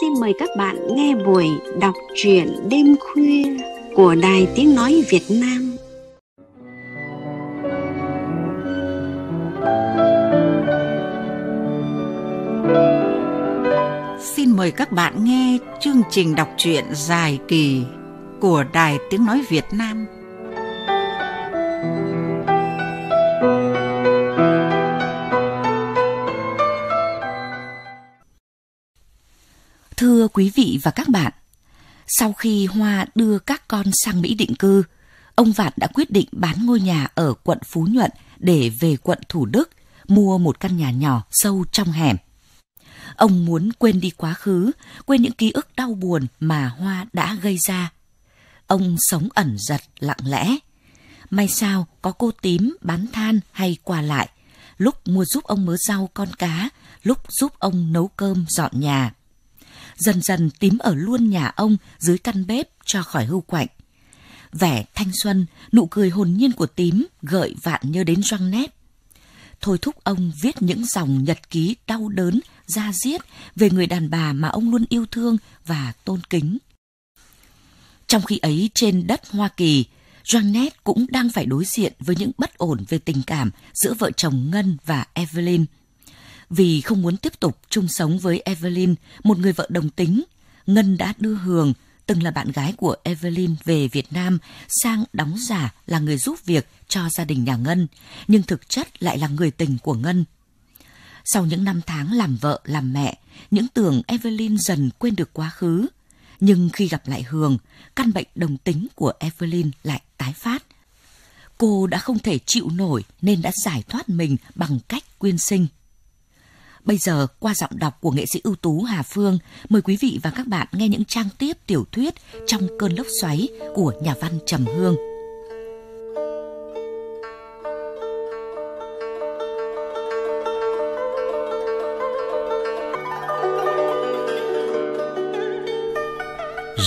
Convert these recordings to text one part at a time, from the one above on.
xin mời các bạn nghe buổi đọc truyện đêm khuya của Đài Tiếng Nói Việt Nam. Xin mời các bạn nghe chương trình đọc truyện dài kỳ của Đài Tiếng Nói Việt Nam quý vị và các bạn, sau khi Hoa đưa các con sang Mỹ định cư, ông Vạn đã quyết định bán ngôi nhà ở quận Phú Nhuận để về quận Thủ Đức mua một căn nhà nhỏ sâu trong hẻm. Ông muốn quên đi quá khứ, quên những ký ức đau buồn mà Hoa đã gây ra. Ông sống ẩn giật lặng lẽ. May sao có cô tím bán than hay qua lại, lúc mua giúp ông mớ rau con cá, lúc giúp ông nấu cơm dọn nhà dần dần tím ở luôn nhà ông dưới căn bếp cho khỏi hưu quạnh. Vẻ thanh xuân, nụ cười hồn nhiên của tím gợi vạn nhớ đến răng nét. Thôi thúc ông viết những dòng nhật ký đau đớn, ra diết về người đàn bà mà ông luôn yêu thương và tôn kính. Trong khi ấy trên đất Hoa Kỳ, Janet cũng đang phải đối diện với những bất ổn về tình cảm giữa vợ chồng Ngân và Evelyn. Vì không muốn tiếp tục chung sống với Evelyn, một người vợ đồng tính, Ngân đã đưa Hường, từng là bạn gái của Evelyn về Việt Nam sang đóng giả là người giúp việc cho gia đình nhà Ngân, nhưng thực chất lại là người tình của Ngân. Sau những năm tháng làm vợ, làm mẹ, những tưởng Evelyn dần quên được quá khứ. Nhưng khi gặp lại Hường, căn bệnh đồng tính của Evelyn lại tái phát. Cô đã không thể chịu nổi nên đã giải thoát mình bằng cách quyên sinh. Bây giờ, qua giọng đọc của nghệ sĩ ưu tú Hà Phương, mời quý vị và các bạn nghe những trang tiếp tiểu thuyết trong cơn lốc xoáy của nhà văn Trầm Hương.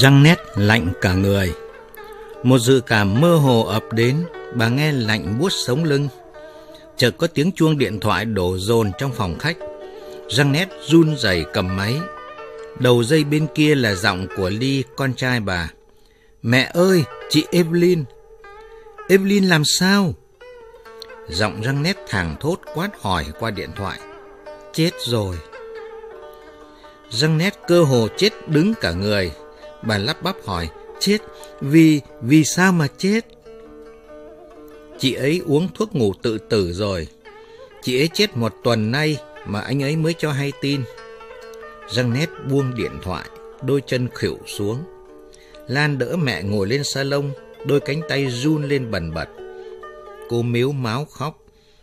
Răng nét lạnh cả người. Một dự cảm mơ hồ ập đến, bà nghe lạnh buốt sống lưng. Chợt có tiếng chuông điện thoại đổ dồn trong phòng khách. Răng nét run rẩy cầm máy. Đầu dây bên kia là giọng của Ly, con trai bà. Mẹ ơi, chị Evelyn. Evelyn làm sao? Giọng răng nét thẳng thốt quát hỏi qua điện thoại. Chết rồi. Răng nét cơ hồ chết đứng cả người. Bà lắp bắp hỏi. Chết? Vì... vì sao mà chết? Chị ấy uống thuốc ngủ tự tử rồi. Chị ấy chết một tuần nay mà anh ấy mới cho hay tin. Răng nét buông điện thoại, đôi chân khỉu xuống. Lan đỡ mẹ ngồi lên salon, đôi cánh tay run lên bần bật. Cô miếu máu khóc.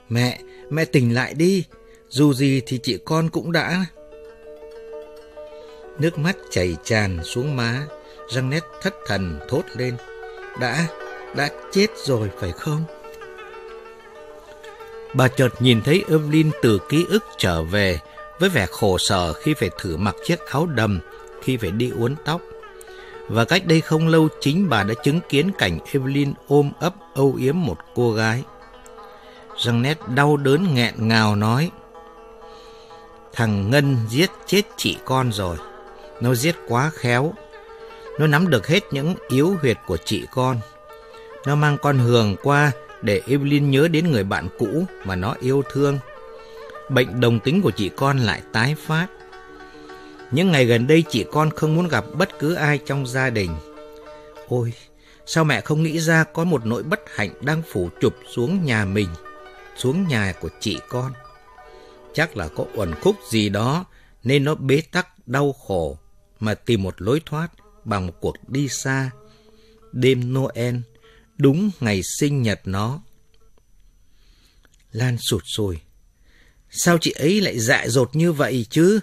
Mẹ, mẹ tỉnh lại đi, dù gì thì chị con cũng đã. Nước mắt chảy tràn xuống má, răng nét thất thần thốt lên. Đã, đã chết rồi phải không? Bà chợt nhìn thấy Evelyn từ ký ức trở về với vẻ khổ sở khi phải thử mặc chiếc áo đầm, khi phải đi uốn tóc. Và cách đây không lâu chính bà đã chứng kiến cảnh Evelyn ôm ấp âu yếm một cô gái. Janet đau đớn nghẹn ngào nói Thằng Ngân giết chết chị con rồi. Nó giết quá khéo. Nó nắm được hết những yếu huyệt của chị con. Nó mang con Hường qua để Evelyn nhớ đến người bạn cũ mà nó yêu thương. Bệnh đồng tính của chị con lại tái phát. Những ngày gần đây chị con không muốn gặp bất cứ ai trong gia đình. Ôi, sao mẹ không nghĩ ra có một nỗi bất hạnh đang phủ chụp xuống nhà mình, xuống nhà của chị con. Chắc là có uẩn khúc gì đó nên nó bế tắc đau khổ mà tìm một lối thoát bằng một cuộc đi xa. Đêm Noel đúng ngày sinh nhật nó. Lan sụt sùi. Sao chị ấy lại dại dột như vậy chứ?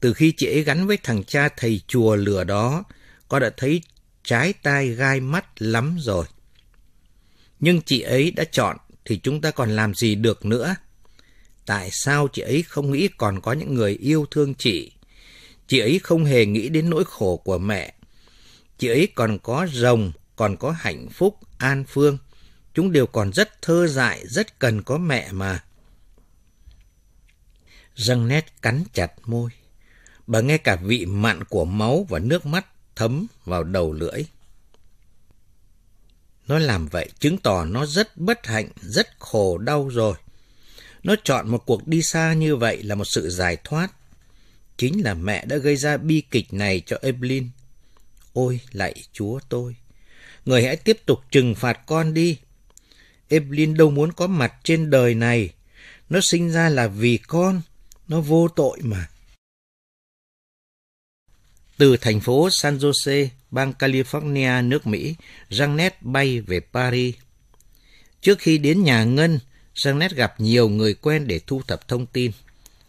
Từ khi chị ấy gắn với thằng cha thầy chùa lửa đó, con đã thấy trái tai gai mắt lắm rồi. Nhưng chị ấy đã chọn thì chúng ta còn làm gì được nữa? Tại sao chị ấy không nghĩ còn có những người yêu thương chị? Chị ấy không hề nghĩ đến nỗi khổ của mẹ. Chị ấy còn có rồng còn có hạnh phúc, an phương. Chúng đều còn rất thơ dại, rất cần có mẹ mà. Răng nét cắn chặt môi. Bà nghe cả vị mặn của máu và nước mắt thấm vào đầu lưỡi. Nó làm vậy chứng tỏ nó rất bất hạnh, rất khổ đau rồi. Nó chọn một cuộc đi xa như vậy là một sự giải thoát. Chính là mẹ đã gây ra bi kịch này cho Evelyn. Ôi lạy chúa tôi! người hãy tiếp tục trừng phạt con đi. Evelyn đâu muốn có mặt trên đời này. Nó sinh ra là vì con, nó vô tội mà. Từ thành phố San Jose, bang California, nước Mỹ, Janet bay về Paris. Trước khi đến nhà Ngân, Janet gặp nhiều người quen để thu thập thông tin.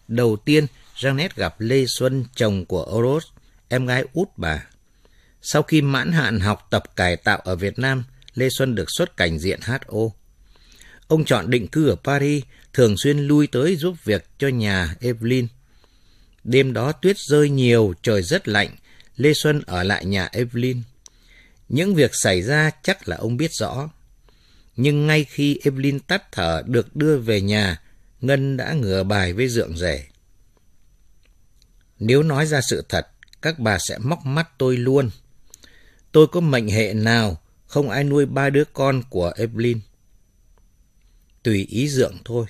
Đầu tiên, Janet gặp Lê Xuân, chồng của Oros, em gái út bà. Sau khi mãn hạn học tập cải tạo ở Việt Nam, Lê Xuân được xuất cảnh diện HO. Ông chọn định cư ở Paris, thường xuyên lui tới giúp việc cho nhà Evelyn. Đêm đó tuyết rơi nhiều, trời rất lạnh, Lê Xuân ở lại nhà Evelyn. Những việc xảy ra chắc là ông biết rõ. Nhưng ngay khi Evelyn tắt thở được đưa về nhà, Ngân đã ngửa bài với dượng rể. Nếu nói ra sự thật, các bà sẽ móc mắt tôi luôn tôi có mệnh hệ nào không ai nuôi ba đứa con của Evelyn. Tùy ý Dượng thôi.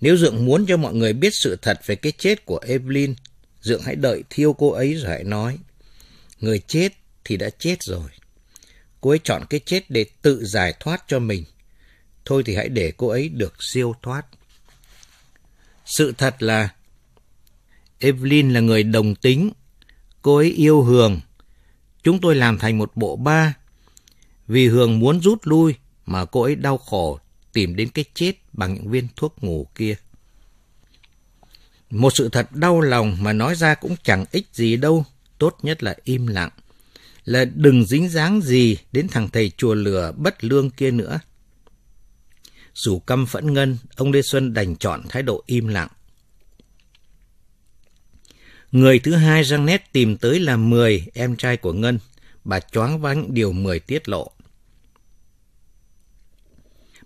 Nếu Dượng muốn cho mọi người biết sự thật về cái chết của Evelyn, Dượng hãy đợi thiêu cô ấy rồi hãy nói. Người chết thì đã chết rồi. Cô ấy chọn cái chết để tự giải thoát cho mình. Thôi thì hãy để cô ấy được siêu thoát. Sự thật là Evelyn là người đồng tính. Cô ấy yêu Hường Chúng tôi làm thành một bộ ba. Vì Hường muốn rút lui mà cô ấy đau khổ tìm đến cái chết bằng những viên thuốc ngủ kia. Một sự thật đau lòng mà nói ra cũng chẳng ích gì đâu, tốt nhất là im lặng. Là đừng dính dáng gì đến thằng thầy chùa lửa bất lương kia nữa. Dù căm phẫn ngân, ông Lê Xuân đành chọn thái độ im lặng. Người thứ hai Janet tìm tới là mười em trai của Ngân. Bà choáng váng điều mười tiết lộ.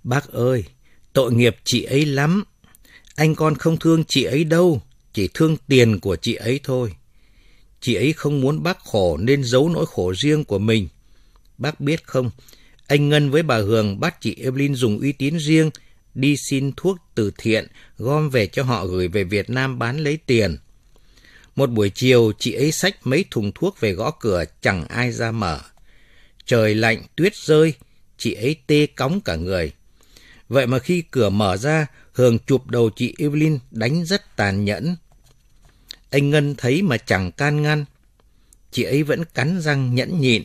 Bác ơi, tội nghiệp chị ấy lắm. Anh con không thương chị ấy đâu, chỉ thương tiền của chị ấy thôi. Chị ấy không muốn bác khổ nên giấu nỗi khổ riêng của mình. Bác biết không, anh Ngân với bà Hường bắt chị Evelyn dùng uy tín riêng đi xin thuốc từ thiện gom về cho họ gửi về Việt Nam bán lấy tiền. Một buổi chiều, chị ấy xách mấy thùng thuốc về gõ cửa chẳng ai ra mở. Trời lạnh, tuyết rơi, chị ấy tê cóng cả người. Vậy mà khi cửa mở ra, Hường chụp đầu chị Evelyn đánh rất tàn nhẫn. Anh Ngân thấy mà chẳng can ngăn. Chị ấy vẫn cắn răng nhẫn nhịn.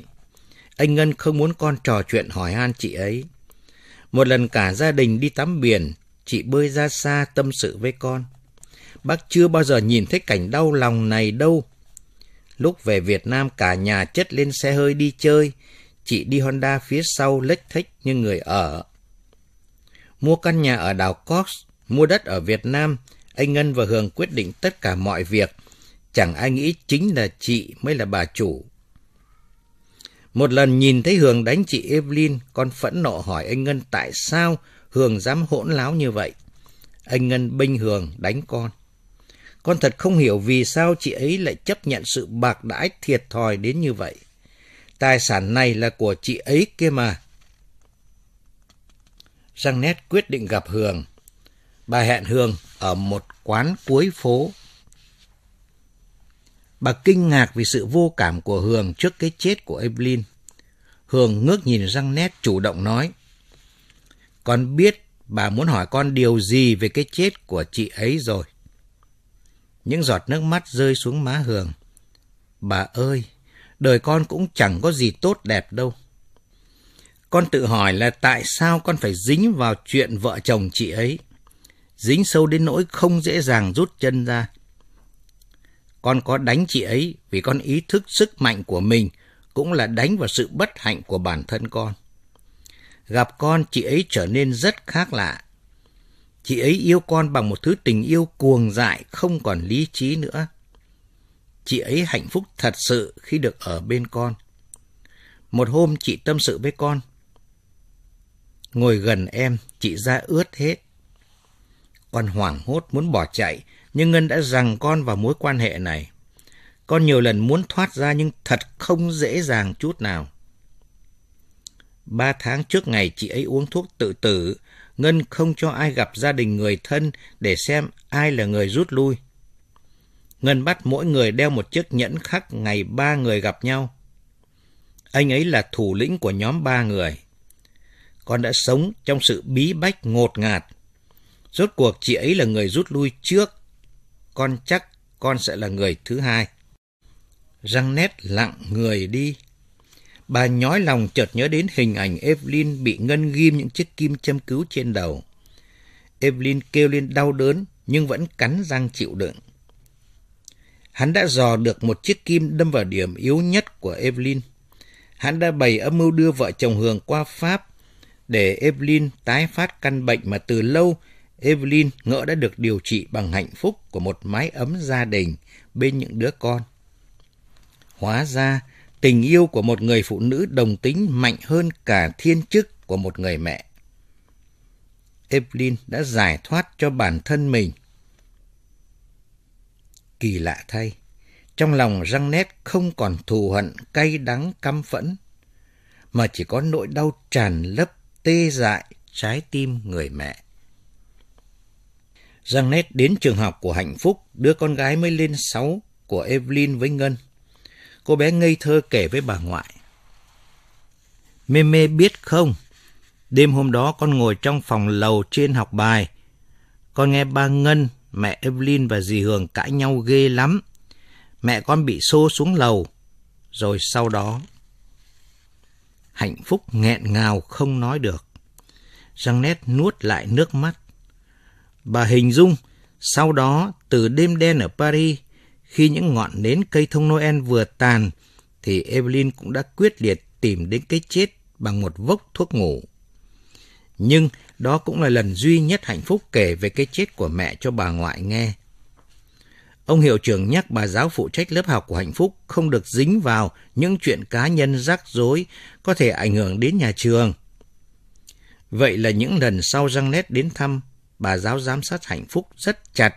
Anh Ngân không muốn con trò chuyện hỏi han chị ấy. Một lần cả gia đình đi tắm biển, chị bơi ra xa tâm sự với con. Bác chưa bao giờ nhìn thấy cảnh đau lòng này đâu. Lúc về Việt Nam cả nhà chất lên xe hơi đi chơi, chị đi Honda phía sau lếch thích như người ở. Mua căn nhà ở đảo Cox, mua đất ở Việt Nam, anh Ngân và Hường quyết định tất cả mọi việc. Chẳng ai nghĩ chính là chị mới là bà chủ. Một lần nhìn thấy Hường đánh chị Evelyn, con phẫn nộ hỏi anh Ngân tại sao Hường dám hỗn láo như vậy. Anh Ngân binh Hường đánh con. Con thật không hiểu vì sao chị ấy lại chấp nhận sự bạc đãi thiệt thòi đến như vậy. Tài sản này là của chị ấy kia mà. Giang Nét quyết định gặp Hường. Bà hẹn Hường ở một quán cuối phố. Bà kinh ngạc vì sự vô cảm của Hường trước cái chết của Evelyn. Hường ngước nhìn Giang Nét chủ động nói. Con biết bà muốn hỏi con điều gì về cái chết của chị ấy rồi. Những giọt nước mắt rơi xuống má Hường. Bà ơi, đời con cũng chẳng có gì tốt đẹp đâu. Con tự hỏi là tại sao con phải dính vào chuyện vợ chồng chị ấy. Dính sâu đến nỗi không dễ dàng rút chân ra. Con có đánh chị ấy vì con ý thức sức mạnh của mình cũng là đánh vào sự bất hạnh của bản thân con. Gặp con, chị ấy trở nên rất khác lạ. Chị ấy yêu con bằng một thứ tình yêu cuồng dại không còn lý trí nữa. Chị ấy hạnh phúc thật sự khi được ở bên con. Một hôm chị tâm sự với con. Ngồi gần em, chị ra ướt hết. Con hoảng hốt muốn bỏ chạy, nhưng Ngân đã rằng con vào mối quan hệ này. Con nhiều lần muốn thoát ra nhưng thật không dễ dàng chút nào. Ba tháng trước ngày chị ấy uống thuốc tự tử Ngân không cho ai gặp gia đình người thân để xem ai là người rút lui. Ngân bắt mỗi người đeo một chiếc nhẫn khắc ngày ba người gặp nhau. Anh ấy là thủ lĩnh của nhóm ba người. Con đã sống trong sự bí bách ngột ngạt. Rốt cuộc chị ấy là người rút lui trước. Con chắc con sẽ là người thứ hai. Răng nét lặng người đi. Bà nhói lòng chợt nhớ đến hình ảnh Evelyn bị ngân ghim những chiếc kim châm cứu trên đầu. Evelyn kêu lên đau đớn nhưng vẫn cắn răng chịu đựng. Hắn đã dò được một chiếc kim đâm vào điểm yếu nhất của Evelyn. Hắn đã bày âm mưu đưa vợ chồng Hường qua Pháp để Evelyn tái phát căn bệnh mà từ lâu Evelyn ngỡ đã được điều trị bằng hạnh phúc của một mái ấm gia đình bên những đứa con. Hóa ra, tình yêu của một người phụ nữ đồng tính mạnh hơn cả thiên chức của một người mẹ. Evelyn đã giải thoát cho bản thân mình. Kỳ lạ thay, trong lòng răng nét không còn thù hận, cay đắng, căm phẫn, mà chỉ có nỗi đau tràn lấp, tê dại trái tim người mẹ. Răng nét đến trường học của hạnh phúc, đứa con gái mới lên 6 của Evelyn với Ngân Cô bé ngây thơ kể với bà ngoại. Mê mê biết không? Đêm hôm đó con ngồi trong phòng lầu trên học bài. Con nghe ba Ngân, mẹ Evelyn và dì Hường cãi nhau ghê lắm. Mẹ con bị xô xuống lầu. Rồi sau đó... Hạnh phúc nghẹn ngào không nói được. Răng nét nuốt lại nước mắt. Bà hình dung, sau đó từ đêm đen ở Paris, khi những ngọn nến cây thông Noel vừa tàn, thì Evelyn cũng đã quyết liệt tìm đến cái chết bằng một vốc thuốc ngủ. Nhưng đó cũng là lần duy nhất hạnh phúc kể về cái chết của mẹ cho bà ngoại nghe. Ông hiệu trưởng nhắc bà giáo phụ trách lớp học của hạnh phúc không được dính vào những chuyện cá nhân rắc rối có thể ảnh hưởng đến nhà trường. Vậy là những lần sau răng nét đến thăm, bà giáo giám sát hạnh phúc rất chặt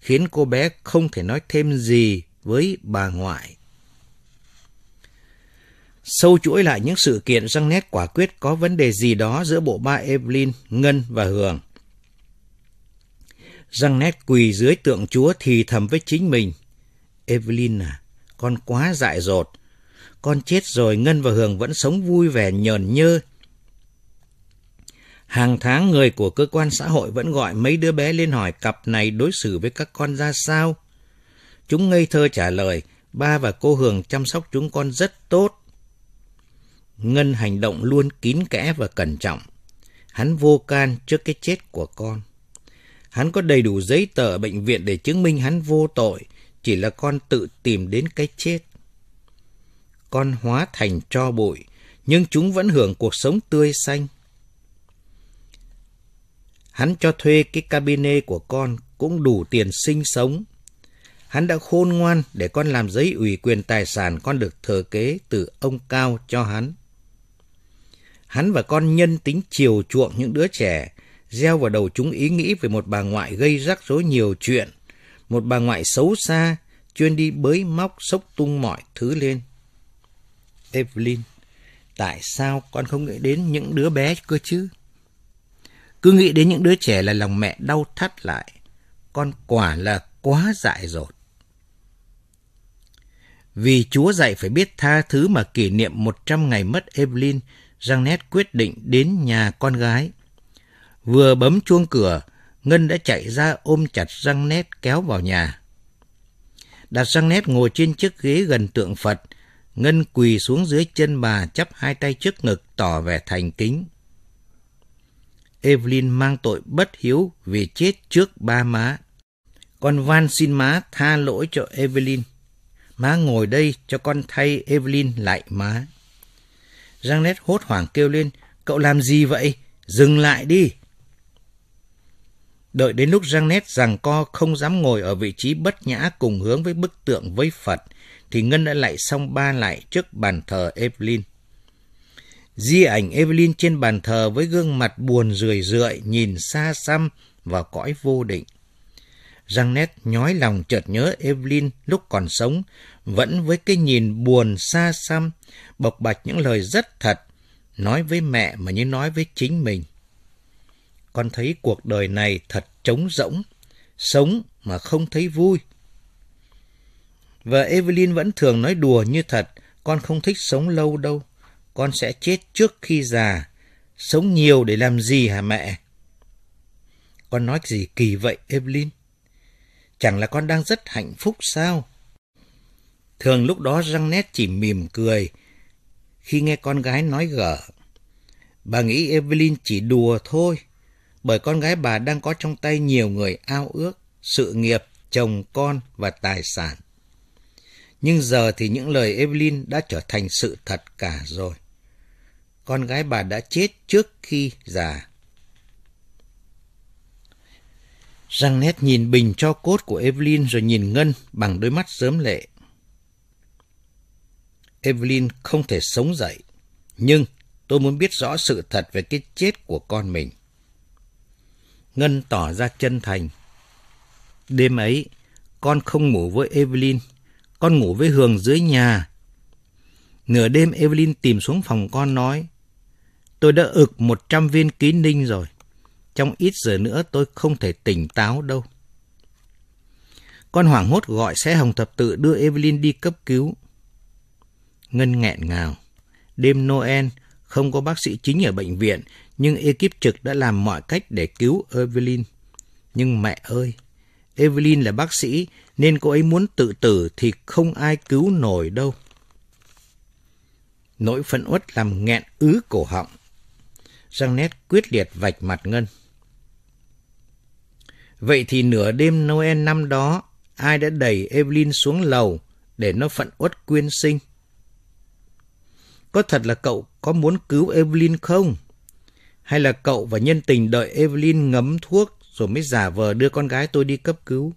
khiến cô bé không thể nói thêm gì với bà ngoại. Sâu chuỗi lại những sự kiện răng nét quả quyết có vấn đề gì đó giữa bộ ba Evelyn, Ngân và Hường. Răng nét quỳ dưới tượng chúa thì thầm với chính mình. Evelyn à, con quá dại dột. Con chết rồi Ngân và Hường vẫn sống vui vẻ nhờn nhơ Hàng tháng người của cơ quan xã hội vẫn gọi mấy đứa bé lên hỏi cặp này đối xử với các con ra sao. Chúng ngây thơ trả lời, ba và cô Hường chăm sóc chúng con rất tốt. Ngân hành động luôn kín kẽ và cẩn trọng. Hắn vô can trước cái chết của con. Hắn có đầy đủ giấy tờ ở bệnh viện để chứng minh hắn vô tội, chỉ là con tự tìm đến cái chết. Con hóa thành cho bụi, nhưng chúng vẫn hưởng cuộc sống tươi xanh. Hắn cho thuê cái cabine của con cũng đủ tiền sinh sống. Hắn đã khôn ngoan để con làm giấy ủy quyền tài sản con được thừa kế từ ông Cao cho hắn. Hắn và con nhân tính chiều chuộng những đứa trẻ, gieo vào đầu chúng ý nghĩ về một bà ngoại gây rắc rối nhiều chuyện, một bà ngoại xấu xa, chuyên đi bới móc sốc tung mọi thứ lên. Evelyn, tại sao con không nghĩ đến những đứa bé cơ chứ? Cứ nghĩ đến những đứa trẻ là lòng mẹ đau thắt lại. Con quả là quá dại dột. Vì Chúa dạy phải biết tha thứ mà kỷ niệm 100 ngày mất Evelyn, Janet quyết định đến nhà con gái. Vừa bấm chuông cửa, Ngân đã chạy ra ôm chặt Janet kéo vào nhà. Đặt Janet ngồi trên chiếc ghế gần tượng Phật, Ngân quỳ xuống dưới chân bà chắp hai tay trước ngực tỏ vẻ thành kính. Evelyn mang tội bất hiếu vì chết trước ba má. Con van xin má tha lỗi cho Evelyn. Má ngồi đây cho con thay Evelyn lại má. Janet hốt hoảng kêu lên, cậu làm gì vậy? Dừng lại đi! Đợi đến lúc Janet rằng co không dám ngồi ở vị trí bất nhã cùng hướng với bức tượng với Phật, thì Ngân đã lại xong ba lại trước bàn thờ Evelyn. Di ảnh Evelyn trên bàn thờ với gương mặt buồn rười rượi nhìn xa xăm và cõi vô định. Răng nét nhói lòng chợt nhớ Evelyn lúc còn sống, vẫn với cái nhìn buồn xa xăm, bộc bạch những lời rất thật, nói với mẹ mà như nói với chính mình. Con thấy cuộc đời này thật trống rỗng, sống mà không thấy vui. Và Evelyn vẫn thường nói đùa như thật, con không thích sống lâu đâu con sẽ chết trước khi già, sống nhiều để làm gì hả mẹ? Con nói gì kỳ vậy Evelyn? Chẳng là con đang rất hạnh phúc sao? Thường lúc đó răng nét chỉ mỉm cười khi nghe con gái nói gở. Bà nghĩ Evelyn chỉ đùa thôi, bởi con gái bà đang có trong tay nhiều người ao ước, sự nghiệp, chồng con và tài sản. Nhưng giờ thì những lời Evelyn đã trở thành sự thật cả rồi con gái bà đã chết trước khi già. Răng nét nhìn bình cho cốt của Evelyn rồi nhìn Ngân bằng đôi mắt sớm lệ. Evelyn không thể sống dậy, nhưng tôi muốn biết rõ sự thật về cái chết của con mình. Ngân tỏ ra chân thành. Đêm ấy, con không ngủ với Evelyn, con ngủ với Hường dưới nhà. Nửa đêm Evelyn tìm xuống phòng con nói, Tôi đã ực 100 viên ký ninh rồi. Trong ít giờ nữa tôi không thể tỉnh táo đâu. Con hoảng hốt gọi xe hồng thập tự đưa Evelyn đi cấp cứu. Ngân nghẹn ngào. Đêm Noel, không có bác sĩ chính ở bệnh viện, nhưng ekip trực đã làm mọi cách để cứu Evelyn. Nhưng mẹ ơi, Evelyn là bác sĩ nên cô ấy muốn tự tử thì không ai cứu nổi đâu. Nỗi phẫn uất làm nghẹn ứ cổ họng. Răng nét quyết liệt vạch mặt Ngân. Vậy thì nửa đêm Noel năm đó, ai đã đẩy Evelyn xuống lầu để nó phận uất quyên sinh? Có thật là cậu có muốn cứu Evelyn không? Hay là cậu và nhân tình đợi Evelyn ngấm thuốc rồi mới giả vờ đưa con gái tôi đi cấp cứu?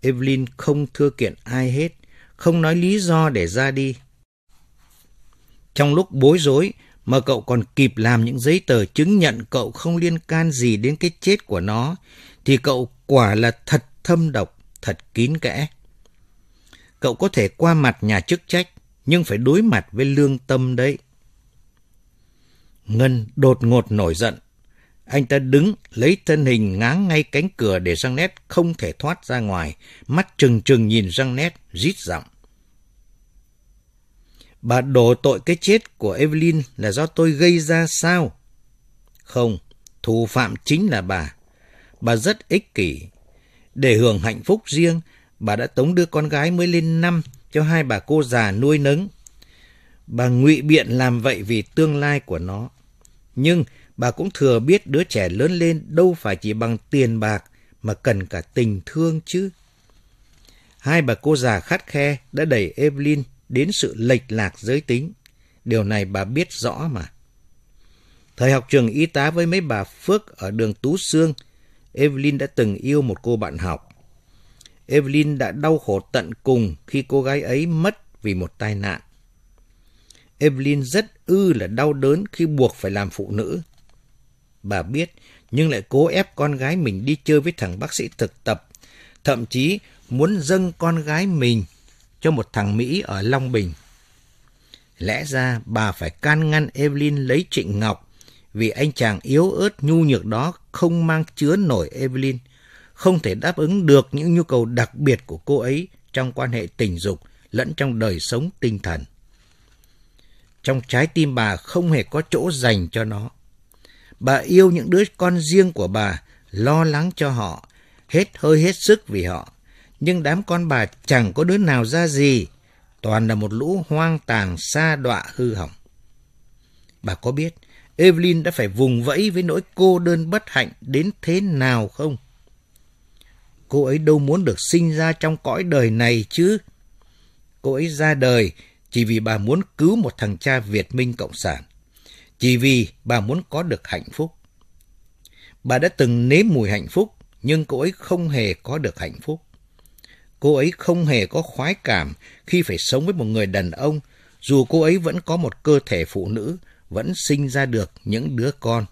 Evelyn không thưa kiện ai hết, không nói lý do để ra đi. Trong lúc bối rối, mà cậu còn kịp làm những giấy tờ chứng nhận cậu không liên can gì đến cái chết của nó, thì cậu quả là thật thâm độc, thật kín kẽ. Cậu có thể qua mặt nhà chức trách, nhưng phải đối mặt với lương tâm đấy. Ngân đột ngột nổi giận. Anh ta đứng, lấy thân hình ngáng ngay cánh cửa để răng nét không thể thoát ra ngoài, mắt trừng trừng nhìn răng nét, rít giọng. Bà đổ tội cái chết của Evelyn là do tôi gây ra sao? Không, thủ phạm chính là bà. Bà rất ích kỷ. Để hưởng hạnh phúc riêng, bà đã tống đưa con gái mới lên năm cho hai bà cô già nuôi nấng. Bà ngụy biện làm vậy vì tương lai của nó. Nhưng bà cũng thừa biết đứa trẻ lớn lên đâu phải chỉ bằng tiền bạc mà cần cả tình thương chứ. Hai bà cô già khát khe đã đẩy Evelyn đến sự lệch lạc giới tính. Điều này bà biết rõ mà. Thời học trường y tá với mấy bà Phước ở đường Tú Sương, Evelyn đã từng yêu một cô bạn học. Evelyn đã đau khổ tận cùng khi cô gái ấy mất vì một tai nạn. Evelyn rất ư là đau đớn khi buộc phải làm phụ nữ. Bà biết, nhưng lại cố ép con gái mình đi chơi với thằng bác sĩ thực tập, thậm chí muốn dâng con gái mình cho một thằng Mỹ ở Long Bình. Lẽ ra bà phải can ngăn Evelyn lấy Trịnh Ngọc vì anh chàng yếu ớt nhu nhược đó không mang chứa nổi Evelyn, không thể đáp ứng được những nhu cầu đặc biệt của cô ấy trong quan hệ tình dục lẫn trong đời sống tinh thần. Trong trái tim bà không hề có chỗ dành cho nó. Bà yêu những đứa con riêng của bà, lo lắng cho họ, hết hơi hết sức vì họ nhưng đám con bà chẳng có đứa nào ra gì, toàn là một lũ hoang tàn xa đọa hư hỏng. Bà có biết Evelyn đã phải vùng vẫy với nỗi cô đơn bất hạnh đến thế nào không? Cô ấy đâu muốn được sinh ra trong cõi đời này chứ. Cô ấy ra đời chỉ vì bà muốn cứu một thằng cha Việt Minh Cộng sản. Chỉ vì bà muốn có được hạnh phúc. Bà đã từng nếm mùi hạnh phúc, nhưng cô ấy không hề có được hạnh phúc. Cô ấy không hề có khoái cảm khi phải sống với một người đàn ông, dù cô ấy vẫn có một cơ thể phụ nữ, vẫn sinh ra được những đứa con.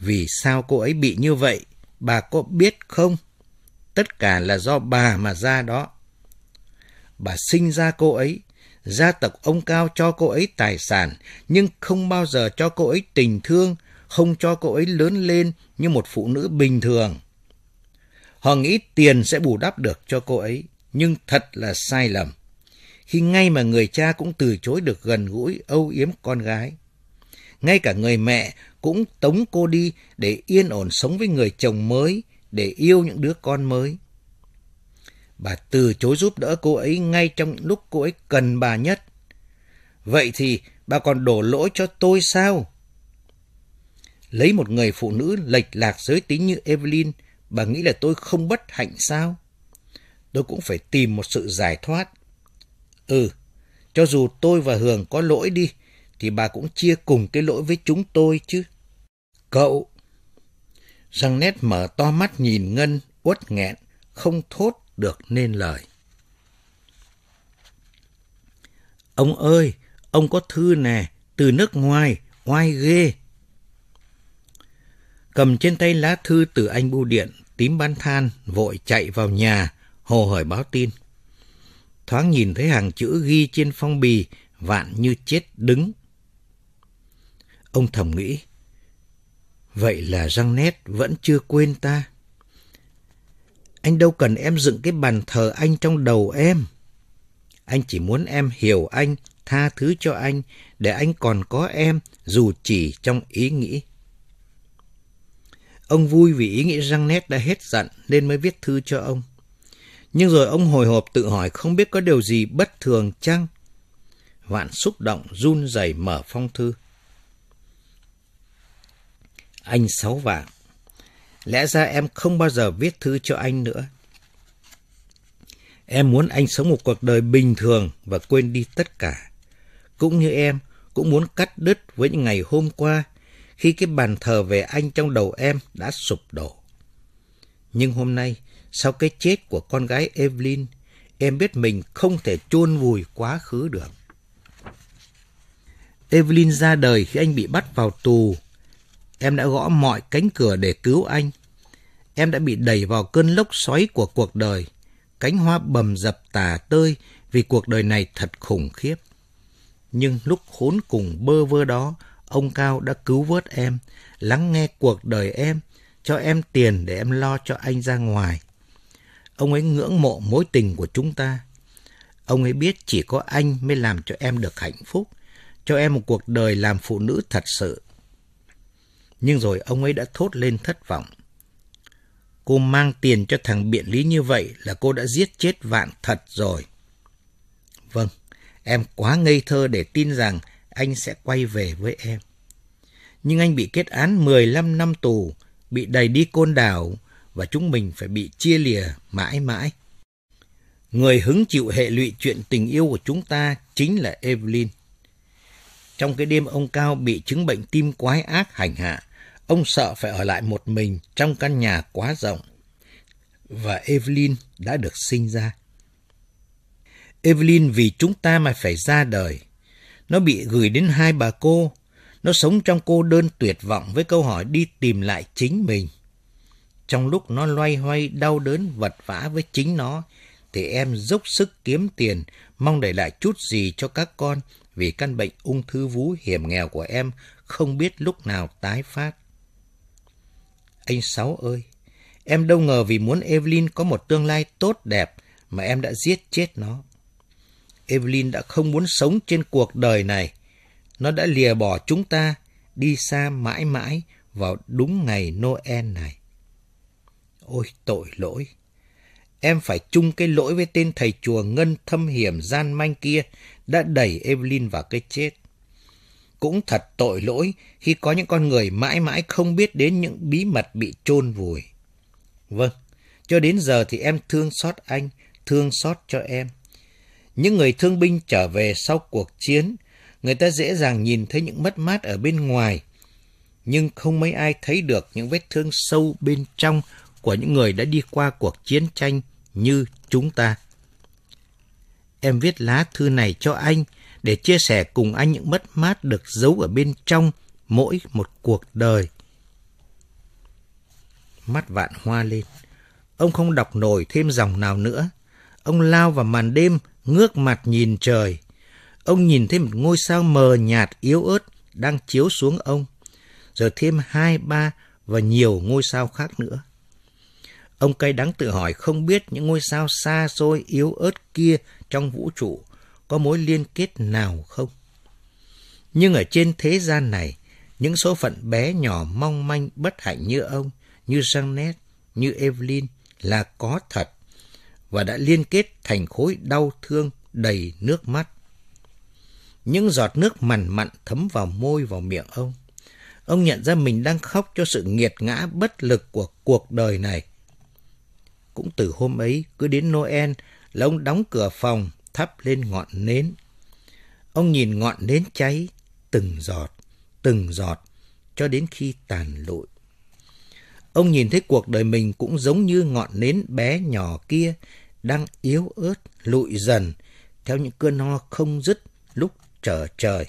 Vì sao cô ấy bị như vậy? Bà có biết không? Tất cả là do bà mà ra đó. Bà sinh ra cô ấy, gia tộc ông Cao cho cô ấy tài sản, nhưng không bao giờ cho cô ấy tình thương, không cho cô ấy lớn lên như một phụ nữ bình thường. Họ nghĩ tiền sẽ bù đắp được cho cô ấy, nhưng thật là sai lầm. Khi ngay mà người cha cũng từ chối được gần gũi âu yếm con gái. Ngay cả người mẹ cũng tống cô đi để yên ổn sống với người chồng mới, để yêu những đứa con mới. Bà từ chối giúp đỡ cô ấy ngay trong lúc cô ấy cần bà nhất. Vậy thì bà còn đổ lỗi cho tôi sao? Lấy một người phụ nữ lệch lạc giới tính như Evelyn Bà nghĩ là tôi không bất hạnh sao? Tôi cũng phải tìm một sự giải thoát. Ừ, cho dù tôi và Hường có lỗi đi, thì bà cũng chia cùng cái lỗi với chúng tôi chứ. Cậu! Răng nét mở to mắt nhìn Ngân, uất nghẹn, không thốt được nên lời. Ông ơi, ông có thư nè, từ nước ngoài, oai ghê cầm trên tay lá thư từ anh bưu điện, tím bán than, vội chạy vào nhà, hồ hởi báo tin. Thoáng nhìn thấy hàng chữ ghi trên phong bì, vạn như chết đứng. Ông thầm nghĩ, vậy là răng nét vẫn chưa quên ta. Anh đâu cần em dựng cái bàn thờ anh trong đầu em. Anh chỉ muốn em hiểu anh, tha thứ cho anh, để anh còn có em dù chỉ trong ý nghĩ. Ông vui vì ý nghĩ răng nét đã hết giận nên mới viết thư cho ông. Nhưng rồi ông hồi hộp tự hỏi không biết có điều gì bất thường chăng? Vạn xúc động run rẩy mở phong thư. Anh Sáu vạn lẽ ra em không bao giờ viết thư cho anh nữa. Em muốn anh sống một cuộc đời bình thường và quên đi tất cả. Cũng như em, cũng muốn cắt đứt với những ngày hôm qua khi cái bàn thờ về anh trong đầu em đã sụp đổ. Nhưng hôm nay, sau cái chết của con gái Evelyn, em biết mình không thể chôn vùi quá khứ được. Evelyn ra đời khi anh bị bắt vào tù. Em đã gõ mọi cánh cửa để cứu anh. Em đã bị đẩy vào cơn lốc xoáy của cuộc đời. Cánh hoa bầm dập tả tơi vì cuộc đời này thật khủng khiếp. Nhưng lúc khốn cùng bơ vơ đó, Ông Cao đã cứu vớt em, lắng nghe cuộc đời em, cho em tiền để em lo cho anh ra ngoài. Ông ấy ngưỡng mộ mối tình của chúng ta. Ông ấy biết chỉ có anh mới làm cho em được hạnh phúc, cho em một cuộc đời làm phụ nữ thật sự. Nhưng rồi ông ấy đã thốt lên thất vọng. Cô mang tiền cho thằng biện lý như vậy là cô đã giết chết vạn thật rồi. Vâng, em quá ngây thơ để tin rằng anh sẽ quay về với em. Nhưng anh bị kết án 15 năm tù, bị đầy đi côn đảo và chúng mình phải bị chia lìa mãi mãi. Người hứng chịu hệ lụy chuyện tình yêu của chúng ta chính là Evelyn. Trong cái đêm ông Cao bị chứng bệnh tim quái ác hành hạ, ông sợ phải ở lại một mình trong căn nhà quá rộng. Và Evelyn đã được sinh ra. Evelyn vì chúng ta mà phải ra đời. Nó bị gửi đến hai bà cô. Nó sống trong cô đơn tuyệt vọng với câu hỏi đi tìm lại chính mình. Trong lúc nó loay hoay đau đớn vật vã với chính nó, thì em dốc sức kiếm tiền, mong để lại chút gì cho các con vì căn bệnh ung thư vú hiểm nghèo của em không biết lúc nào tái phát. Anh Sáu ơi, em đâu ngờ vì muốn Evelyn có một tương lai tốt đẹp mà em đã giết chết nó. Evelyn đã không muốn sống trên cuộc đời này. Nó đã lìa bỏ chúng ta, đi xa mãi mãi vào đúng ngày Noel này. Ôi tội lỗi! Em phải chung cái lỗi với tên thầy chùa ngân thâm hiểm gian manh kia đã đẩy Evelyn vào cái chết. Cũng thật tội lỗi khi có những con người mãi mãi không biết đến những bí mật bị chôn vùi. Vâng, cho đến giờ thì em thương xót anh, thương xót cho em. Những người thương binh trở về sau cuộc chiến, người ta dễ dàng nhìn thấy những mất mát ở bên ngoài, nhưng không mấy ai thấy được những vết thương sâu bên trong của những người đã đi qua cuộc chiến tranh như chúng ta. Em viết lá thư này cho anh để chia sẻ cùng anh những mất mát được giấu ở bên trong mỗi một cuộc đời. Mắt vạn hoa lên. Ông không đọc nổi thêm dòng nào nữa. Ông lao vào màn đêm ngước mặt nhìn trời. Ông nhìn thấy một ngôi sao mờ nhạt yếu ớt đang chiếu xuống ông, giờ thêm hai, ba và nhiều ngôi sao khác nữa. Ông cay đắng tự hỏi không biết những ngôi sao xa xôi yếu ớt kia trong vũ trụ có mối liên kết nào không. Nhưng ở trên thế gian này, những số phận bé nhỏ mong manh bất hạnh như ông, như Janet, như Evelyn là có thật và đã liên kết thành khối đau thương đầy nước mắt. Những giọt nước mặn mặn thấm vào môi vào miệng ông. Ông nhận ra mình đang khóc cho sự nghiệt ngã bất lực của cuộc đời này. Cũng từ hôm ấy, cứ đến Noel là ông đóng cửa phòng, thắp lên ngọn nến. Ông nhìn ngọn nến cháy, từng giọt, từng giọt, cho đến khi tàn lụi. Ông nhìn thấy cuộc đời mình cũng giống như ngọn nến bé nhỏ kia đang yếu ớt lụi dần theo những cơn ho không dứt lúc trở trời.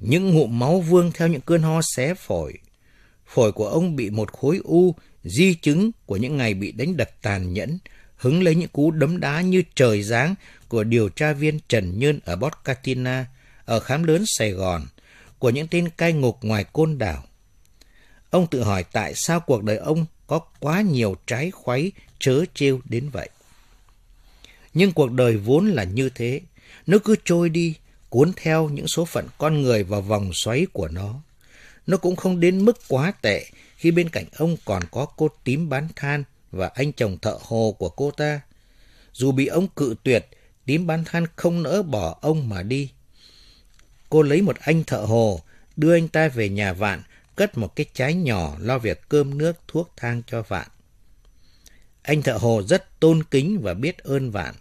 Những ngụm máu vương theo những cơn ho xé phổi. Phổi của ông bị một khối u, di chứng của những ngày bị đánh đập tàn nhẫn, hứng lấy những cú đấm đá như trời giáng của điều tra viên Trần Nhơn ở Bot Catina, ở khám lớn Sài Gòn, của những tên cai ngục ngoài côn đảo. Ông tự hỏi tại sao cuộc đời ông có quá nhiều trái khoáy chớ trêu đến vậy. Nhưng cuộc đời vốn là như thế, nó cứ trôi đi, cuốn theo những số phận con người vào vòng xoáy của nó. Nó cũng không đến mức quá tệ khi bên cạnh ông còn có cô tím bán than và anh chồng thợ hồ của cô ta. Dù bị ông cự tuyệt, tím bán than không nỡ bỏ ông mà đi. Cô lấy một anh thợ hồ, đưa anh ta về nhà vạn cất một cái trái nhỏ lo việc cơm nước thuốc thang cho Vạn. Anh thợ hồ rất tôn kính và biết ơn Vạn.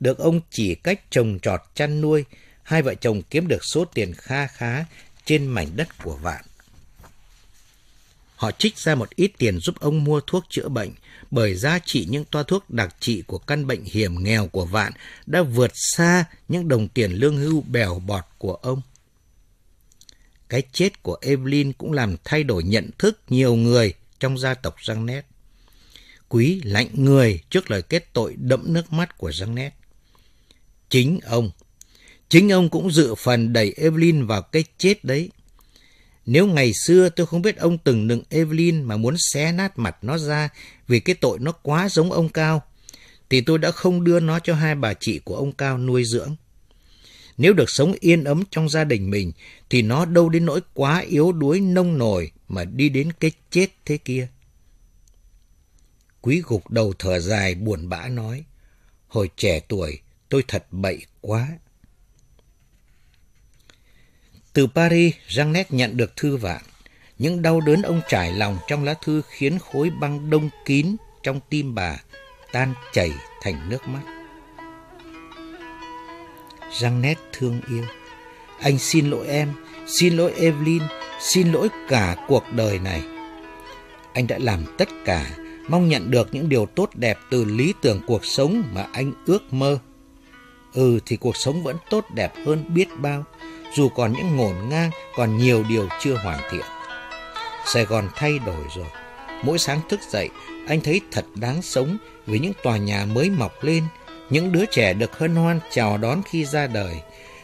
Được ông chỉ cách trồng trọt chăn nuôi, hai vợ chồng kiếm được số tiền kha khá trên mảnh đất của Vạn. Họ trích ra một ít tiền giúp ông mua thuốc chữa bệnh bởi giá trị những toa thuốc đặc trị của căn bệnh hiểm nghèo của Vạn đã vượt xa những đồng tiền lương hưu bèo bọt của ông. Cái chết của Evelyn cũng làm thay đổi nhận thức nhiều người trong gia tộc Janet. Quý lạnh người trước lời kết tội đẫm nước mắt của Janet. Chính ông, chính ông cũng dự phần đẩy Evelyn vào cái chết đấy. Nếu ngày xưa tôi không biết ông từng nựng Evelyn mà muốn xé nát mặt nó ra vì cái tội nó quá giống ông Cao, thì tôi đã không đưa nó cho hai bà chị của ông Cao nuôi dưỡng. Nếu được sống yên ấm trong gia đình mình, thì nó đâu đến nỗi quá yếu đuối nông nổi mà đi đến cái chết thế kia. Quý gục đầu thở dài buồn bã nói, hồi trẻ tuổi tôi thật bậy quá. Từ Paris, Janet nhận được thư vạn. Những đau đớn ông trải lòng trong lá thư khiến khối băng đông kín trong tim bà tan chảy thành nước mắt. Janet thương yêu. Anh xin lỗi em, xin lỗi Evelyn, xin lỗi cả cuộc đời này. Anh đã làm tất cả, mong nhận được những điều tốt đẹp từ lý tưởng cuộc sống mà anh ước mơ. Ừ thì cuộc sống vẫn tốt đẹp hơn biết bao, dù còn những ngổn ngang, còn nhiều điều chưa hoàn thiện. Sài Gòn thay đổi rồi. Mỗi sáng thức dậy, anh thấy thật đáng sống vì những tòa nhà mới mọc lên, những đứa trẻ được hân hoan chào đón khi ra đời,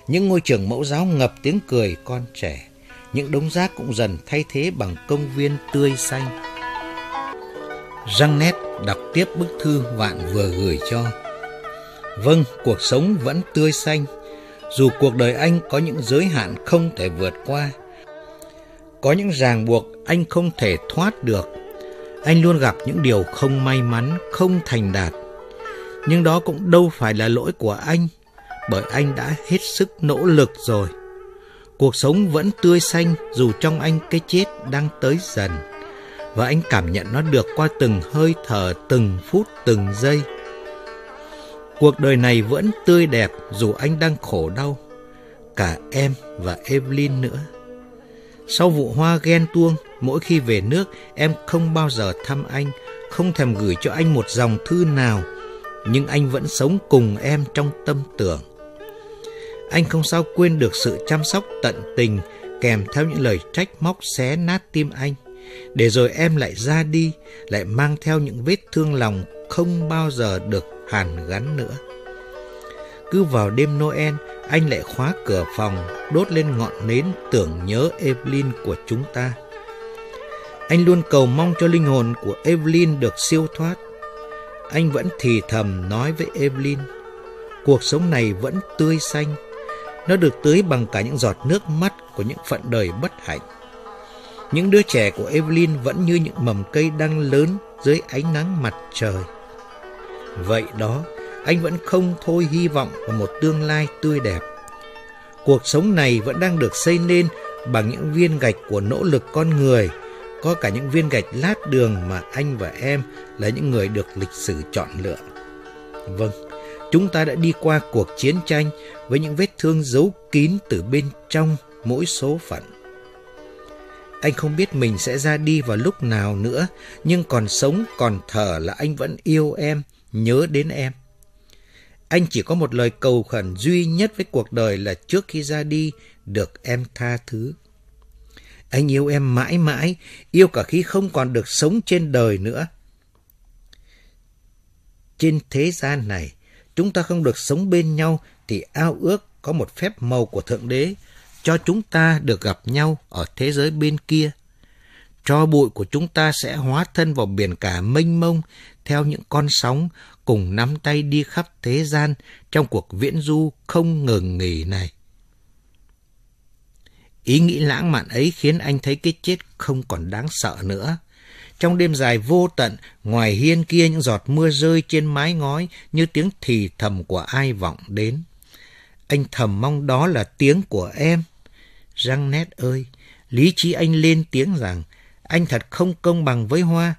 những ngôi trường mẫu giáo ngập tiếng cười con trẻ. Những đống rác cũng dần thay thế bằng công viên tươi xanh. Răng nét đọc tiếp bức thư vạn vừa gửi cho. Vâng, cuộc sống vẫn tươi xanh. Dù cuộc đời anh có những giới hạn không thể vượt qua, có những ràng buộc anh không thể thoát được, anh luôn gặp những điều không may mắn, không thành đạt. Nhưng đó cũng đâu phải là lỗi của anh bởi anh đã hết sức nỗ lực rồi. Cuộc sống vẫn tươi xanh dù trong anh cái chết đang tới dần. Và anh cảm nhận nó được qua từng hơi thở, từng phút, từng giây. Cuộc đời này vẫn tươi đẹp dù anh đang khổ đau. Cả em và Evelyn nữa. Sau vụ hoa ghen tuông, mỗi khi về nước em không bao giờ thăm anh, không thèm gửi cho anh một dòng thư nào. Nhưng anh vẫn sống cùng em trong tâm tưởng. Anh không sao quên được sự chăm sóc tận tình kèm theo những lời trách móc xé nát tim anh. Để rồi em lại ra đi, lại mang theo những vết thương lòng không bao giờ được hàn gắn nữa. Cứ vào đêm Noel, anh lại khóa cửa phòng, đốt lên ngọn nến tưởng nhớ Evelyn của chúng ta. Anh luôn cầu mong cho linh hồn của Evelyn được siêu thoát. Anh vẫn thì thầm nói với Evelyn, cuộc sống này vẫn tươi xanh, nó được tưới bằng cả những giọt nước mắt của những phận đời bất hạnh. Những đứa trẻ của Evelyn vẫn như những mầm cây đang lớn dưới ánh nắng mặt trời. Vậy đó, anh vẫn không thôi hy vọng vào một tương lai tươi đẹp. Cuộc sống này vẫn đang được xây nên bằng những viên gạch của nỗ lực con người, có cả những viên gạch lát đường mà anh và em là những người được lịch sử chọn lựa. Vâng, Chúng ta đã đi qua cuộc chiến tranh với những vết thương giấu kín từ bên trong mỗi số phận. Anh không biết mình sẽ ra đi vào lúc nào nữa, nhưng còn sống, còn thở là anh vẫn yêu em, nhớ đến em. Anh chỉ có một lời cầu khẩn duy nhất với cuộc đời là trước khi ra đi, được em tha thứ. Anh yêu em mãi mãi, yêu cả khi không còn được sống trên đời nữa. Trên thế gian này, chúng ta không được sống bên nhau thì ao ước có một phép màu của Thượng Đế cho chúng ta được gặp nhau ở thế giới bên kia. Cho bụi của chúng ta sẽ hóa thân vào biển cả mênh mông theo những con sóng cùng nắm tay đi khắp thế gian trong cuộc viễn du không ngừng nghỉ này. Ý nghĩ lãng mạn ấy khiến anh thấy cái chết không còn đáng sợ nữa. Trong đêm dài vô tận, ngoài hiên kia những giọt mưa rơi trên mái ngói như tiếng thì thầm của ai vọng đến. Anh thầm mong đó là tiếng của em. Răng nét ơi, lý trí anh lên tiếng rằng anh thật không công bằng với Hoa,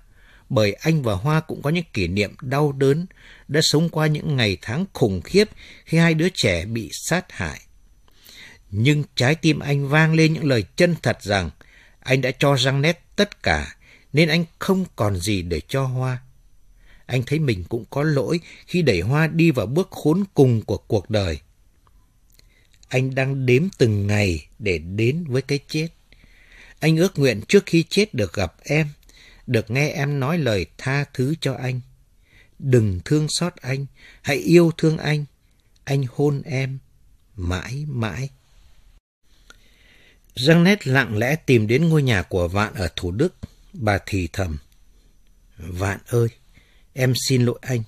bởi anh và Hoa cũng có những kỷ niệm đau đớn, đã sống qua những ngày tháng khủng khiếp khi hai đứa trẻ bị sát hại. Nhưng trái tim anh vang lên những lời chân thật rằng anh đã cho Răng nét tất cả nên anh không còn gì để cho Hoa. Anh thấy mình cũng có lỗi khi đẩy Hoa đi vào bước khốn cùng của cuộc đời. Anh đang đếm từng ngày để đến với cái chết. Anh ước nguyện trước khi chết được gặp em, được nghe em nói lời tha thứ cho anh. Đừng thương xót anh, hãy yêu thương anh. Anh hôn em, mãi mãi. Giang nét lặng lẽ tìm đến ngôi nhà của Vạn ở Thủ Đức Bà thì thầm. Vạn ơi, em xin lỗi anh.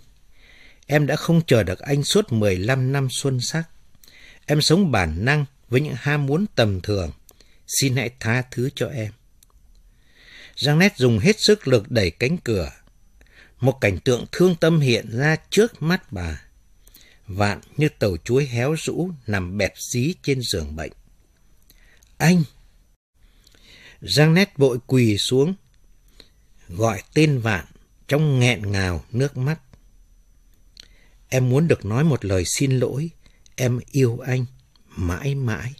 Em đã không chờ được anh suốt 15 năm xuân sắc. Em sống bản năng với những ham muốn tầm thường. Xin hãy tha thứ cho em. Janet dùng hết sức lực đẩy cánh cửa. Một cảnh tượng thương tâm hiện ra trước mắt bà. Vạn như tàu chuối héo rũ nằm bẹp dí trên giường bệnh. Anh! Janet vội quỳ xuống, gọi tên vạn trong nghẹn ngào nước mắt. Em muốn được nói một lời xin lỗi, em yêu anh mãi mãi.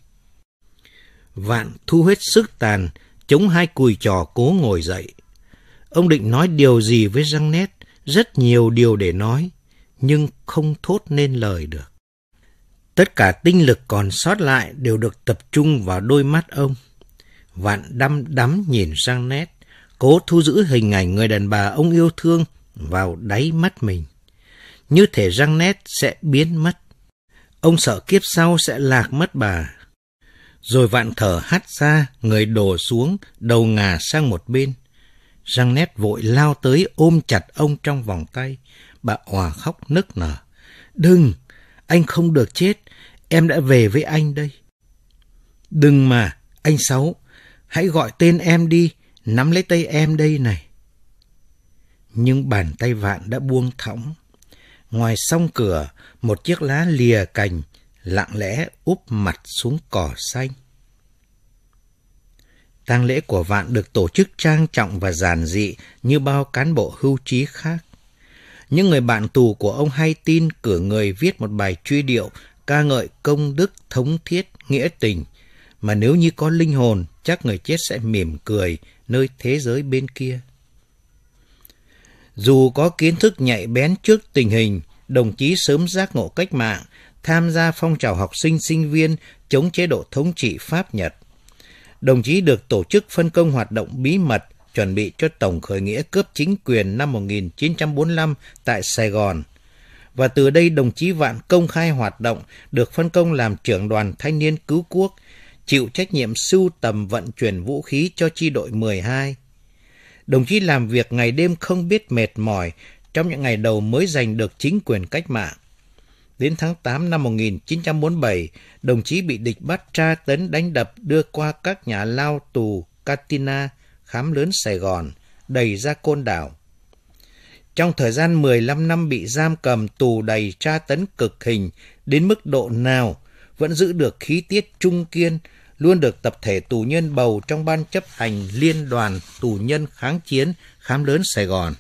Vạn thu hết sức tàn, chống hai cùi trò cố ngồi dậy. Ông định nói điều gì với răng nét, rất nhiều điều để nói, nhưng không thốt nên lời được. Tất cả tinh lực còn sót lại đều được tập trung vào đôi mắt ông. Vạn đăm đắm nhìn sang nét cố thu giữ hình ảnh người đàn bà ông yêu thương vào đáy mắt mình. Như thể răng nét sẽ biến mất. Ông sợ kiếp sau sẽ lạc mất bà. Rồi vạn thở hắt ra, người đổ xuống, đầu ngả sang một bên. Răng nét vội lao tới ôm chặt ông trong vòng tay. Bà hòa khóc nức nở. Đừng, anh không được chết. Em đã về với anh đây. Đừng mà, anh Sáu. Hãy gọi tên em đi. Nắm lấy tay em đây này. Nhưng bàn tay vạn đã buông thõng. Ngoài song cửa, một chiếc lá lìa cành lặng lẽ úp mặt xuống cỏ xanh. tang lễ của vạn được tổ chức trang trọng và giản dị như bao cán bộ hưu trí khác. Những người bạn tù của ông hay tin cử người viết một bài truy điệu ca ngợi công đức thống thiết nghĩa tình, mà nếu như có linh hồn chắc người chết sẽ mỉm cười nơi thế giới bên kia. Dù có kiến thức nhạy bén trước tình hình, đồng chí sớm giác ngộ cách mạng, tham gia phong trào học sinh sinh viên chống chế độ thống trị Pháp Nhật. Đồng chí được tổ chức phân công hoạt động bí mật chuẩn bị cho tổng khởi nghĩa cướp chính quyền năm 1945 tại Sài Gòn. Và từ đây đồng chí Vạn công khai hoạt động được phân công làm trưởng đoàn thanh niên cứu quốc chịu trách nhiệm sưu tầm vận chuyển vũ khí cho chi đội 12. Đồng chí làm việc ngày đêm không biết mệt mỏi trong những ngày đầu mới giành được chính quyền cách mạng. Đến tháng 8 năm 1947, đồng chí bị địch bắt tra tấn đánh đập đưa qua các nhà lao tù Katina, khám lớn Sài Gòn, đầy ra côn đảo. Trong thời gian 15 năm bị giam cầm tù đầy tra tấn cực hình, đến mức độ nào vẫn giữ được khí tiết trung kiên luôn được tập thể tù nhân bầu trong ban chấp hành Liên đoàn Tù nhân Kháng chiến Khám lớn Sài Gòn.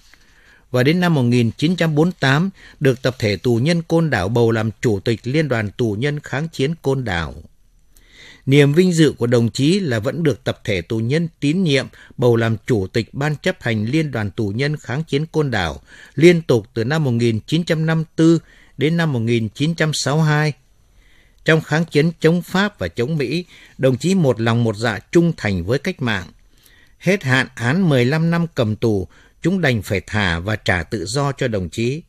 Và đến năm 1948, được tập thể tù nhân Côn Đảo bầu làm chủ tịch Liên đoàn Tù nhân Kháng chiến Côn Đảo. Niềm vinh dự của đồng chí là vẫn được tập thể tù nhân tín nhiệm bầu làm chủ tịch Ban chấp hành Liên đoàn Tù nhân Kháng chiến Côn Đảo liên tục từ năm 1954 đến năm 1962 trong kháng chiến chống Pháp và chống Mỹ, đồng chí một lòng một dạ trung thành với cách mạng. Hết hạn án 15 năm cầm tù, chúng đành phải thả và trả tự do cho đồng chí.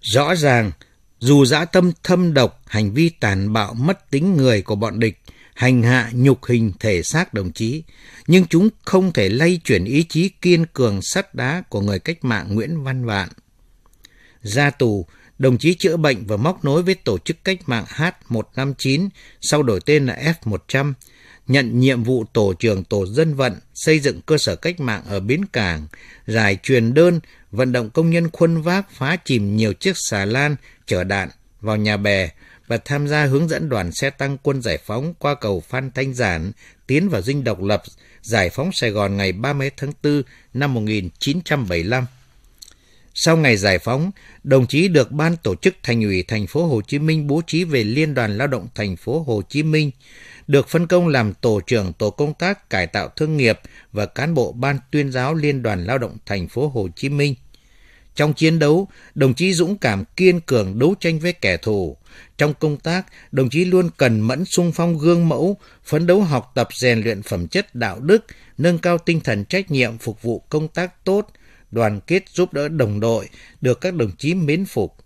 Rõ ràng, dù dã tâm thâm độc, hành vi tàn bạo mất tính người của bọn địch, hành hạ nhục hình thể xác đồng chí, nhưng chúng không thể lay chuyển ý chí kiên cường sắt đá của người cách mạng Nguyễn Văn Vạn. Ra tù, đồng chí chữa bệnh và móc nối với tổ chức cách mạng H159, sau đổi tên là F100, nhận nhiệm vụ tổ trưởng tổ dân vận, xây dựng cơ sở cách mạng ở Bến Cảng, giải truyền đơn, vận động công nhân khuân vác phá chìm nhiều chiếc xà lan chở đạn vào nhà bè và tham gia hướng dẫn đoàn xe tăng quân giải phóng qua cầu Phan Thanh Giản tiến vào dinh độc lập giải phóng Sài Gòn ngày 30 tháng 4 năm 1975. Sau ngày giải phóng, đồng chí được ban tổ chức Thành ủy thành phố Hồ Chí Minh bố trí về Liên đoàn Lao động thành phố Hồ Chí Minh, được phân công làm tổ trưởng tổ công tác cải tạo thương nghiệp và cán bộ ban tuyên giáo Liên đoàn Lao động thành phố Hồ Chí Minh. Trong chiến đấu, đồng chí dũng cảm kiên cường đấu tranh với kẻ thù. Trong công tác, đồng chí luôn cần mẫn sung phong gương mẫu, phấn đấu học tập rèn luyện phẩm chất đạo đức, nâng cao tinh thần trách nhiệm phục vụ công tác tốt – đoàn kết giúp đỡ đồng đội, được các đồng chí mến phục.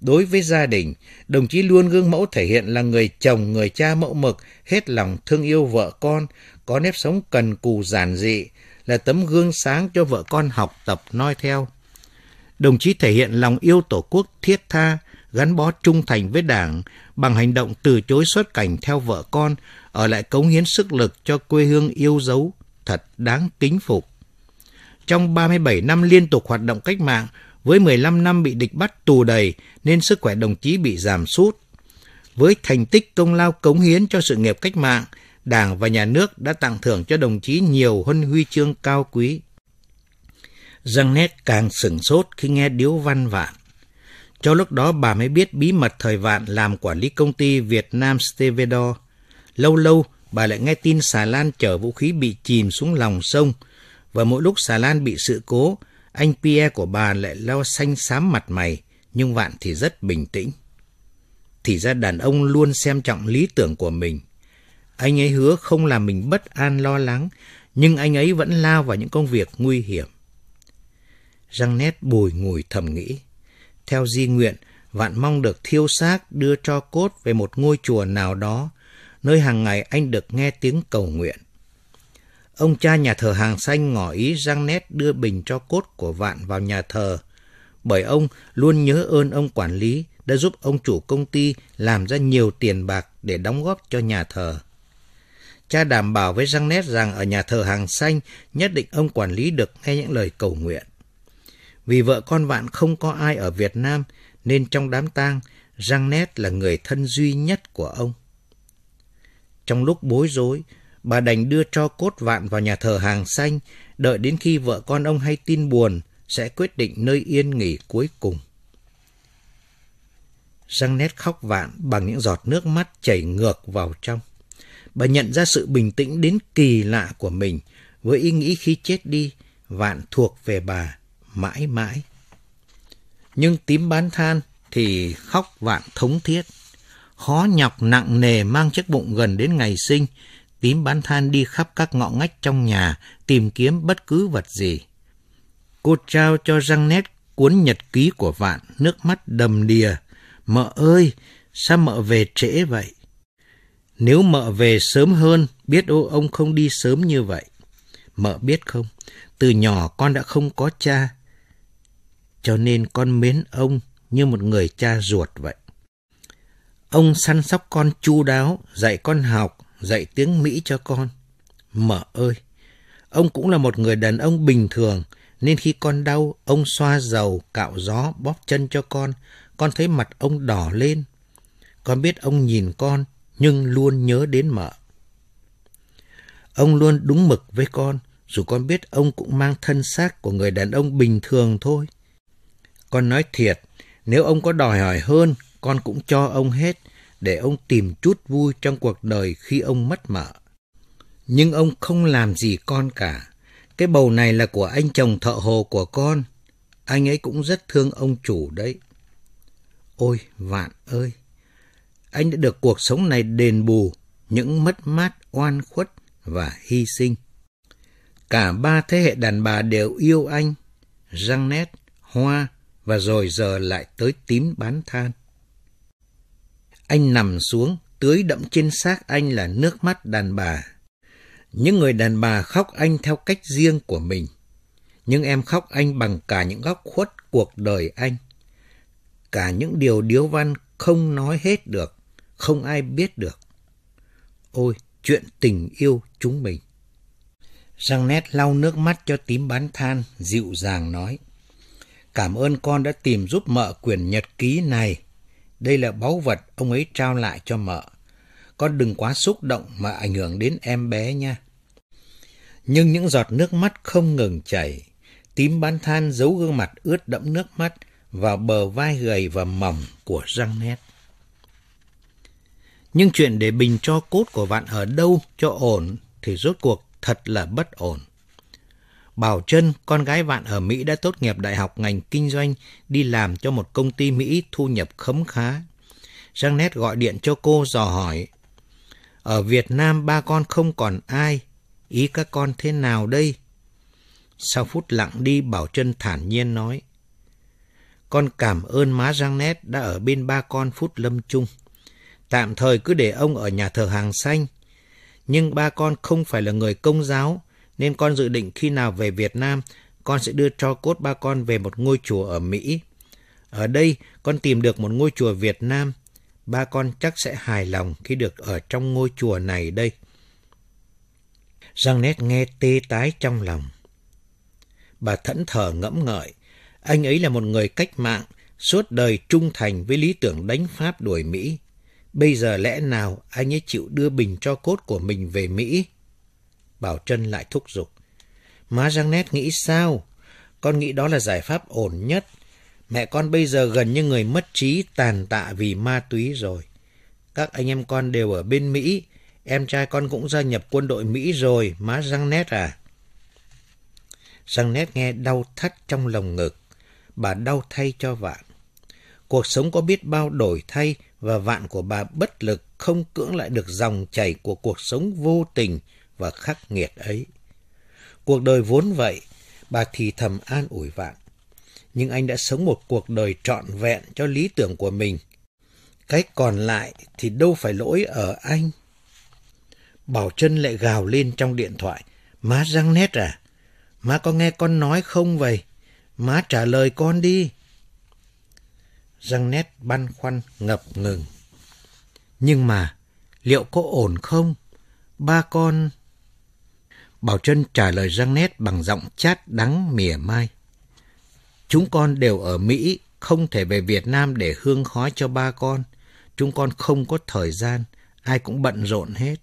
Đối với gia đình, đồng chí luôn gương mẫu thể hiện là người chồng, người cha mẫu mực, hết lòng thương yêu vợ con, có nếp sống cần cù giản dị, là tấm gương sáng cho vợ con học tập noi theo. Đồng chí thể hiện lòng yêu Tổ quốc thiết tha, gắn bó trung thành với Đảng bằng hành động từ chối xuất cảnh theo vợ con, ở lại cống hiến sức lực cho quê hương yêu dấu, thật đáng kính phục. Trong 37 năm liên tục hoạt động cách mạng, với 15 năm bị địch bắt tù đầy nên sức khỏe đồng chí bị giảm sút. Với thành tích công lao cống hiến cho sự nghiệp cách mạng, Đảng và Nhà nước đã tặng thưởng cho đồng chí nhiều huân huy chương cao quý. Giang nét càng sửng sốt khi nghe Điếu Văn Vạn. Cho lúc đó bà mới biết bí mật thời Vạn làm quản lý công ty Việt Nam Stevedor. Lâu lâu, bà lại nghe tin xà lan chở vũ khí bị chìm xuống lòng sông – và mỗi lúc xà lan bị sự cố, anh Pierre của bà lại lo xanh xám mặt mày, nhưng Vạn thì rất bình tĩnh. Thì ra đàn ông luôn xem trọng lý tưởng của mình. Anh ấy hứa không làm mình bất an lo lắng, nhưng anh ấy vẫn lao vào những công việc nguy hiểm. Răng nét bùi ngùi thầm nghĩ. Theo di nguyện, Vạn mong được thiêu xác đưa cho cốt về một ngôi chùa nào đó, nơi hàng ngày anh được nghe tiếng cầu nguyện. Ông cha nhà thờ hàng xanh ngỏ ý răng Janet đưa bình cho cốt của vạn vào nhà thờ, bởi ông luôn nhớ ơn ông quản lý đã giúp ông chủ công ty làm ra nhiều tiền bạc để đóng góp cho nhà thờ. Cha đảm bảo với răng Janet rằng ở nhà thờ hàng xanh nhất định ông quản lý được nghe những lời cầu nguyện. Vì vợ con vạn không có ai ở Việt Nam nên trong đám tang, răng Janet là người thân duy nhất của ông. Trong lúc bối rối, bà đành đưa cho cốt vạn vào nhà thờ hàng xanh, đợi đến khi vợ con ông hay tin buồn, sẽ quyết định nơi yên nghỉ cuối cùng. Răng nét khóc vạn bằng những giọt nước mắt chảy ngược vào trong. Bà nhận ra sự bình tĩnh đến kỳ lạ của mình, với ý nghĩ khi chết đi, vạn thuộc về bà, mãi mãi. Nhưng tím bán than thì khóc vạn thống thiết khó nhọc nặng nề mang chiếc bụng gần đến ngày sinh, tím bán than đi khắp các ngõ ngách trong nhà tìm kiếm bất cứ vật gì. Cô trao cho răng nét cuốn nhật ký của vạn, nước mắt đầm đìa. Mợ ơi, sao mợ về trễ vậy? Nếu mợ về sớm hơn, biết ô ông không đi sớm như vậy. Mợ biết không, từ nhỏ con đã không có cha. Cho nên con mến ông như một người cha ruột vậy. Ông săn sóc con chu đáo, dạy con học, dạy tiếng Mỹ cho con. Mở ơi! Ông cũng là một người đàn ông bình thường, nên khi con đau, ông xoa dầu, cạo gió, bóp chân cho con. Con thấy mặt ông đỏ lên. Con biết ông nhìn con, nhưng luôn nhớ đến mợ. Ông luôn đúng mực với con, dù con biết ông cũng mang thân xác của người đàn ông bình thường thôi. Con nói thiệt, nếu ông có đòi hỏi hơn, con cũng cho ông hết, để ông tìm chút vui trong cuộc đời khi ông mất mợ. Nhưng ông không làm gì con cả. Cái bầu này là của anh chồng thợ hồ của con. Anh ấy cũng rất thương ông chủ đấy. Ôi, vạn ơi! Anh đã được cuộc sống này đền bù những mất mát, oan khuất và hy sinh. Cả ba thế hệ đàn bà đều yêu anh. Răng nét, hoa và rồi giờ lại tới tím bán than. Anh nằm xuống, tưới đậm trên xác anh là nước mắt đàn bà. Những người đàn bà khóc anh theo cách riêng của mình. Nhưng em khóc anh bằng cả những góc khuất cuộc đời anh. Cả những điều điếu văn không nói hết được, không ai biết được. Ôi, chuyện tình yêu chúng mình. Giang nét lau nước mắt cho tím bán than, dịu dàng nói. Cảm ơn con đã tìm giúp mợ quyển nhật ký này. Đây là báu vật ông ấy trao lại cho mợ. Con đừng quá xúc động mà ảnh hưởng đến em bé nha. Nhưng những giọt nước mắt không ngừng chảy. Tím bán than giấu gương mặt ướt đẫm nước mắt vào bờ vai gầy và mỏng của răng nét. Nhưng chuyện để bình cho cốt của bạn ở đâu cho ổn thì rốt cuộc thật là bất ổn. Bảo Trân, con gái vạn ở Mỹ đã tốt nghiệp đại học ngành kinh doanh, đi làm cho một công ty Mỹ thu nhập khấm khá. Janet gọi điện cho cô dò hỏi. Ở Việt Nam ba con không còn ai, ý các con thế nào đây? Sau phút lặng đi, Bảo Trân thản nhiên nói. Con cảm ơn má Janet đã ở bên ba con phút lâm chung. Tạm thời cứ để ông ở nhà thờ hàng xanh. Nhưng ba con không phải là người công giáo, nên con dự định khi nào về Việt Nam, con sẽ đưa cho cốt ba con về một ngôi chùa ở Mỹ. Ở đây, con tìm được một ngôi chùa Việt Nam. Ba con chắc sẽ hài lòng khi được ở trong ngôi chùa này đây. Giang nét nghe tê tái trong lòng. Bà thẫn thờ ngẫm ngợi. Anh ấy là một người cách mạng, suốt đời trung thành với lý tưởng đánh Pháp đuổi Mỹ. Bây giờ lẽ nào anh ấy chịu đưa bình cho cốt của mình về Mỹ? Bảo Trân lại thúc giục. Má Giang Nét nghĩ sao? Con nghĩ đó là giải pháp ổn nhất. Mẹ con bây giờ gần như người mất trí tàn tạ vì ma túy rồi. Các anh em con đều ở bên Mỹ. Em trai con cũng gia nhập quân đội Mỹ rồi, má Giang Nét à? Giang Nét nghe đau thắt trong lòng ngực. Bà đau thay cho vạn. Cuộc sống có biết bao đổi thay và vạn của bà bất lực không cưỡng lại được dòng chảy của cuộc sống vô tình, và khắc nghiệt ấy. Cuộc đời vốn vậy, bà thì thầm an ủi vạn. Nhưng anh đã sống một cuộc đời trọn vẹn cho lý tưởng của mình. Cái còn lại thì đâu phải lỗi ở anh. Bảo chân lại gào lên trong điện thoại. Má răng nét à? Má có nghe con nói không vậy? Má trả lời con đi. Răng nét băn khoăn ngập ngừng. Nhưng mà, liệu có ổn không? Ba con... Bảo Trân trả lời Janet bằng giọng chát đắng mỉa mai. Chúng con đều ở Mỹ, không thể về Việt Nam để hương khói cho ba con. Chúng con không có thời gian, ai cũng bận rộn hết.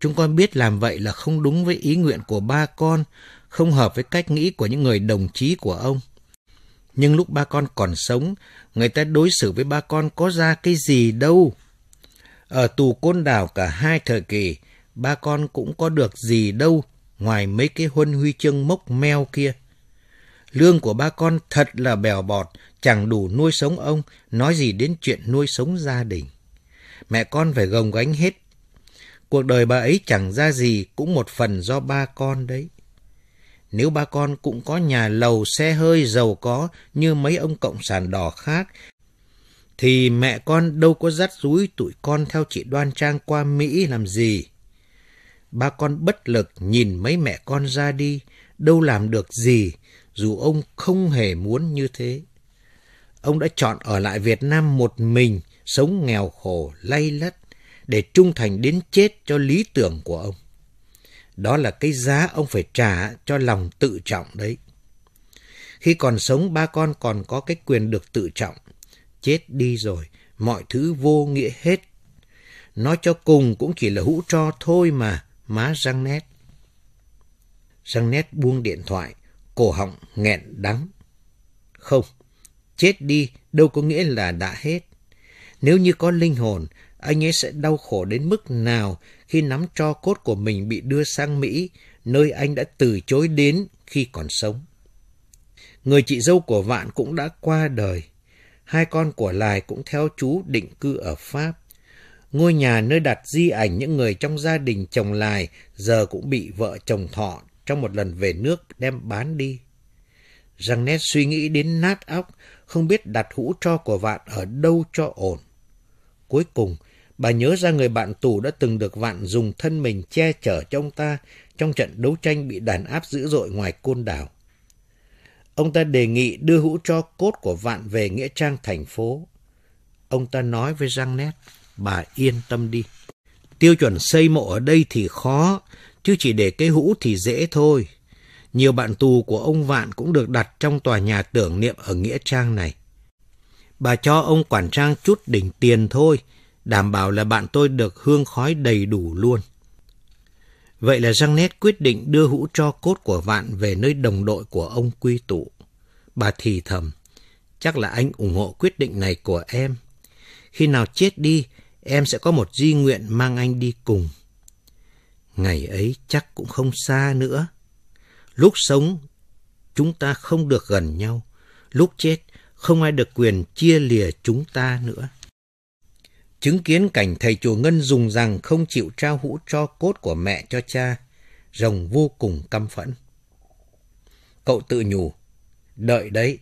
Chúng con biết làm vậy là không đúng với ý nguyện của ba con, không hợp với cách nghĩ của những người đồng chí của ông. Nhưng lúc ba con còn sống, người ta đối xử với ba con có ra cái gì đâu. Ở tù côn đảo cả hai thời kỳ, ba con cũng có được gì đâu ngoài mấy cái huân huy chương mốc meo kia. Lương của ba con thật là bèo bọt, chẳng đủ nuôi sống ông, nói gì đến chuyện nuôi sống gia đình. Mẹ con phải gồng gánh hết. Cuộc đời bà ấy chẳng ra gì cũng một phần do ba con đấy. Nếu ba con cũng có nhà lầu xe hơi giàu có như mấy ông cộng sản đỏ khác, thì mẹ con đâu có dắt rúi tụi con theo chị Đoan Trang qua Mỹ làm gì. Ba con bất lực nhìn mấy mẹ con ra đi, đâu làm được gì, dù ông không hề muốn như thế. Ông đã chọn ở lại Việt Nam một mình, sống nghèo khổ, lay lất để trung thành đến chết cho lý tưởng của ông. Đó là cái giá ông phải trả cho lòng tự trọng đấy. Khi còn sống, ba con còn có cái quyền được tự trọng. Chết đi rồi, mọi thứ vô nghĩa hết. Nói cho cùng cũng chỉ là hũ cho thôi mà má răng nét. Răng nét buông điện thoại, cổ họng nghẹn đắng. Không, chết đi đâu có nghĩa là đã hết. Nếu như có linh hồn, anh ấy sẽ đau khổ đến mức nào khi nắm cho cốt của mình bị đưa sang Mỹ, nơi anh đã từ chối đến khi còn sống. Người chị dâu của Vạn cũng đã qua đời. Hai con của Lài cũng theo chú định cư ở Pháp. Ngôi nhà nơi đặt di ảnh những người trong gia đình chồng lài giờ cũng bị vợ chồng thọ trong một lần về nước đem bán đi. Janet suy nghĩ đến nát óc, không biết đặt hũ cho của vạn ở đâu cho ổn. Cuối cùng, bà nhớ ra người bạn tù đã từng được vạn dùng thân mình che chở cho ông ta trong trận đấu tranh bị đàn áp dữ dội ngoài côn đảo. Ông ta đề nghị đưa hũ cho cốt của vạn về Nghĩa Trang thành phố. Ông ta nói với Giang Nét bà yên tâm đi. Tiêu chuẩn xây mộ ở đây thì khó, chứ chỉ để cái hũ thì dễ thôi. Nhiều bạn tù của ông Vạn cũng được đặt trong tòa nhà tưởng niệm ở Nghĩa Trang này. Bà cho ông quản trang chút đỉnh tiền thôi, đảm bảo là bạn tôi được hương khói đầy đủ luôn. Vậy là nét quyết định đưa hũ cho cốt của Vạn về nơi đồng đội của ông quy tụ. Bà thì thầm, chắc là anh ủng hộ quyết định này của em. Khi nào chết đi, em sẽ có một di nguyện mang anh đi cùng. Ngày ấy chắc cũng không xa nữa. Lúc sống, chúng ta không được gần nhau. Lúc chết, không ai được quyền chia lìa chúng ta nữa. Chứng kiến cảnh thầy chùa Ngân dùng rằng không chịu trao hũ cho cốt của mẹ cho cha, rồng vô cùng căm phẫn. Cậu tự nhủ, đợi đấy,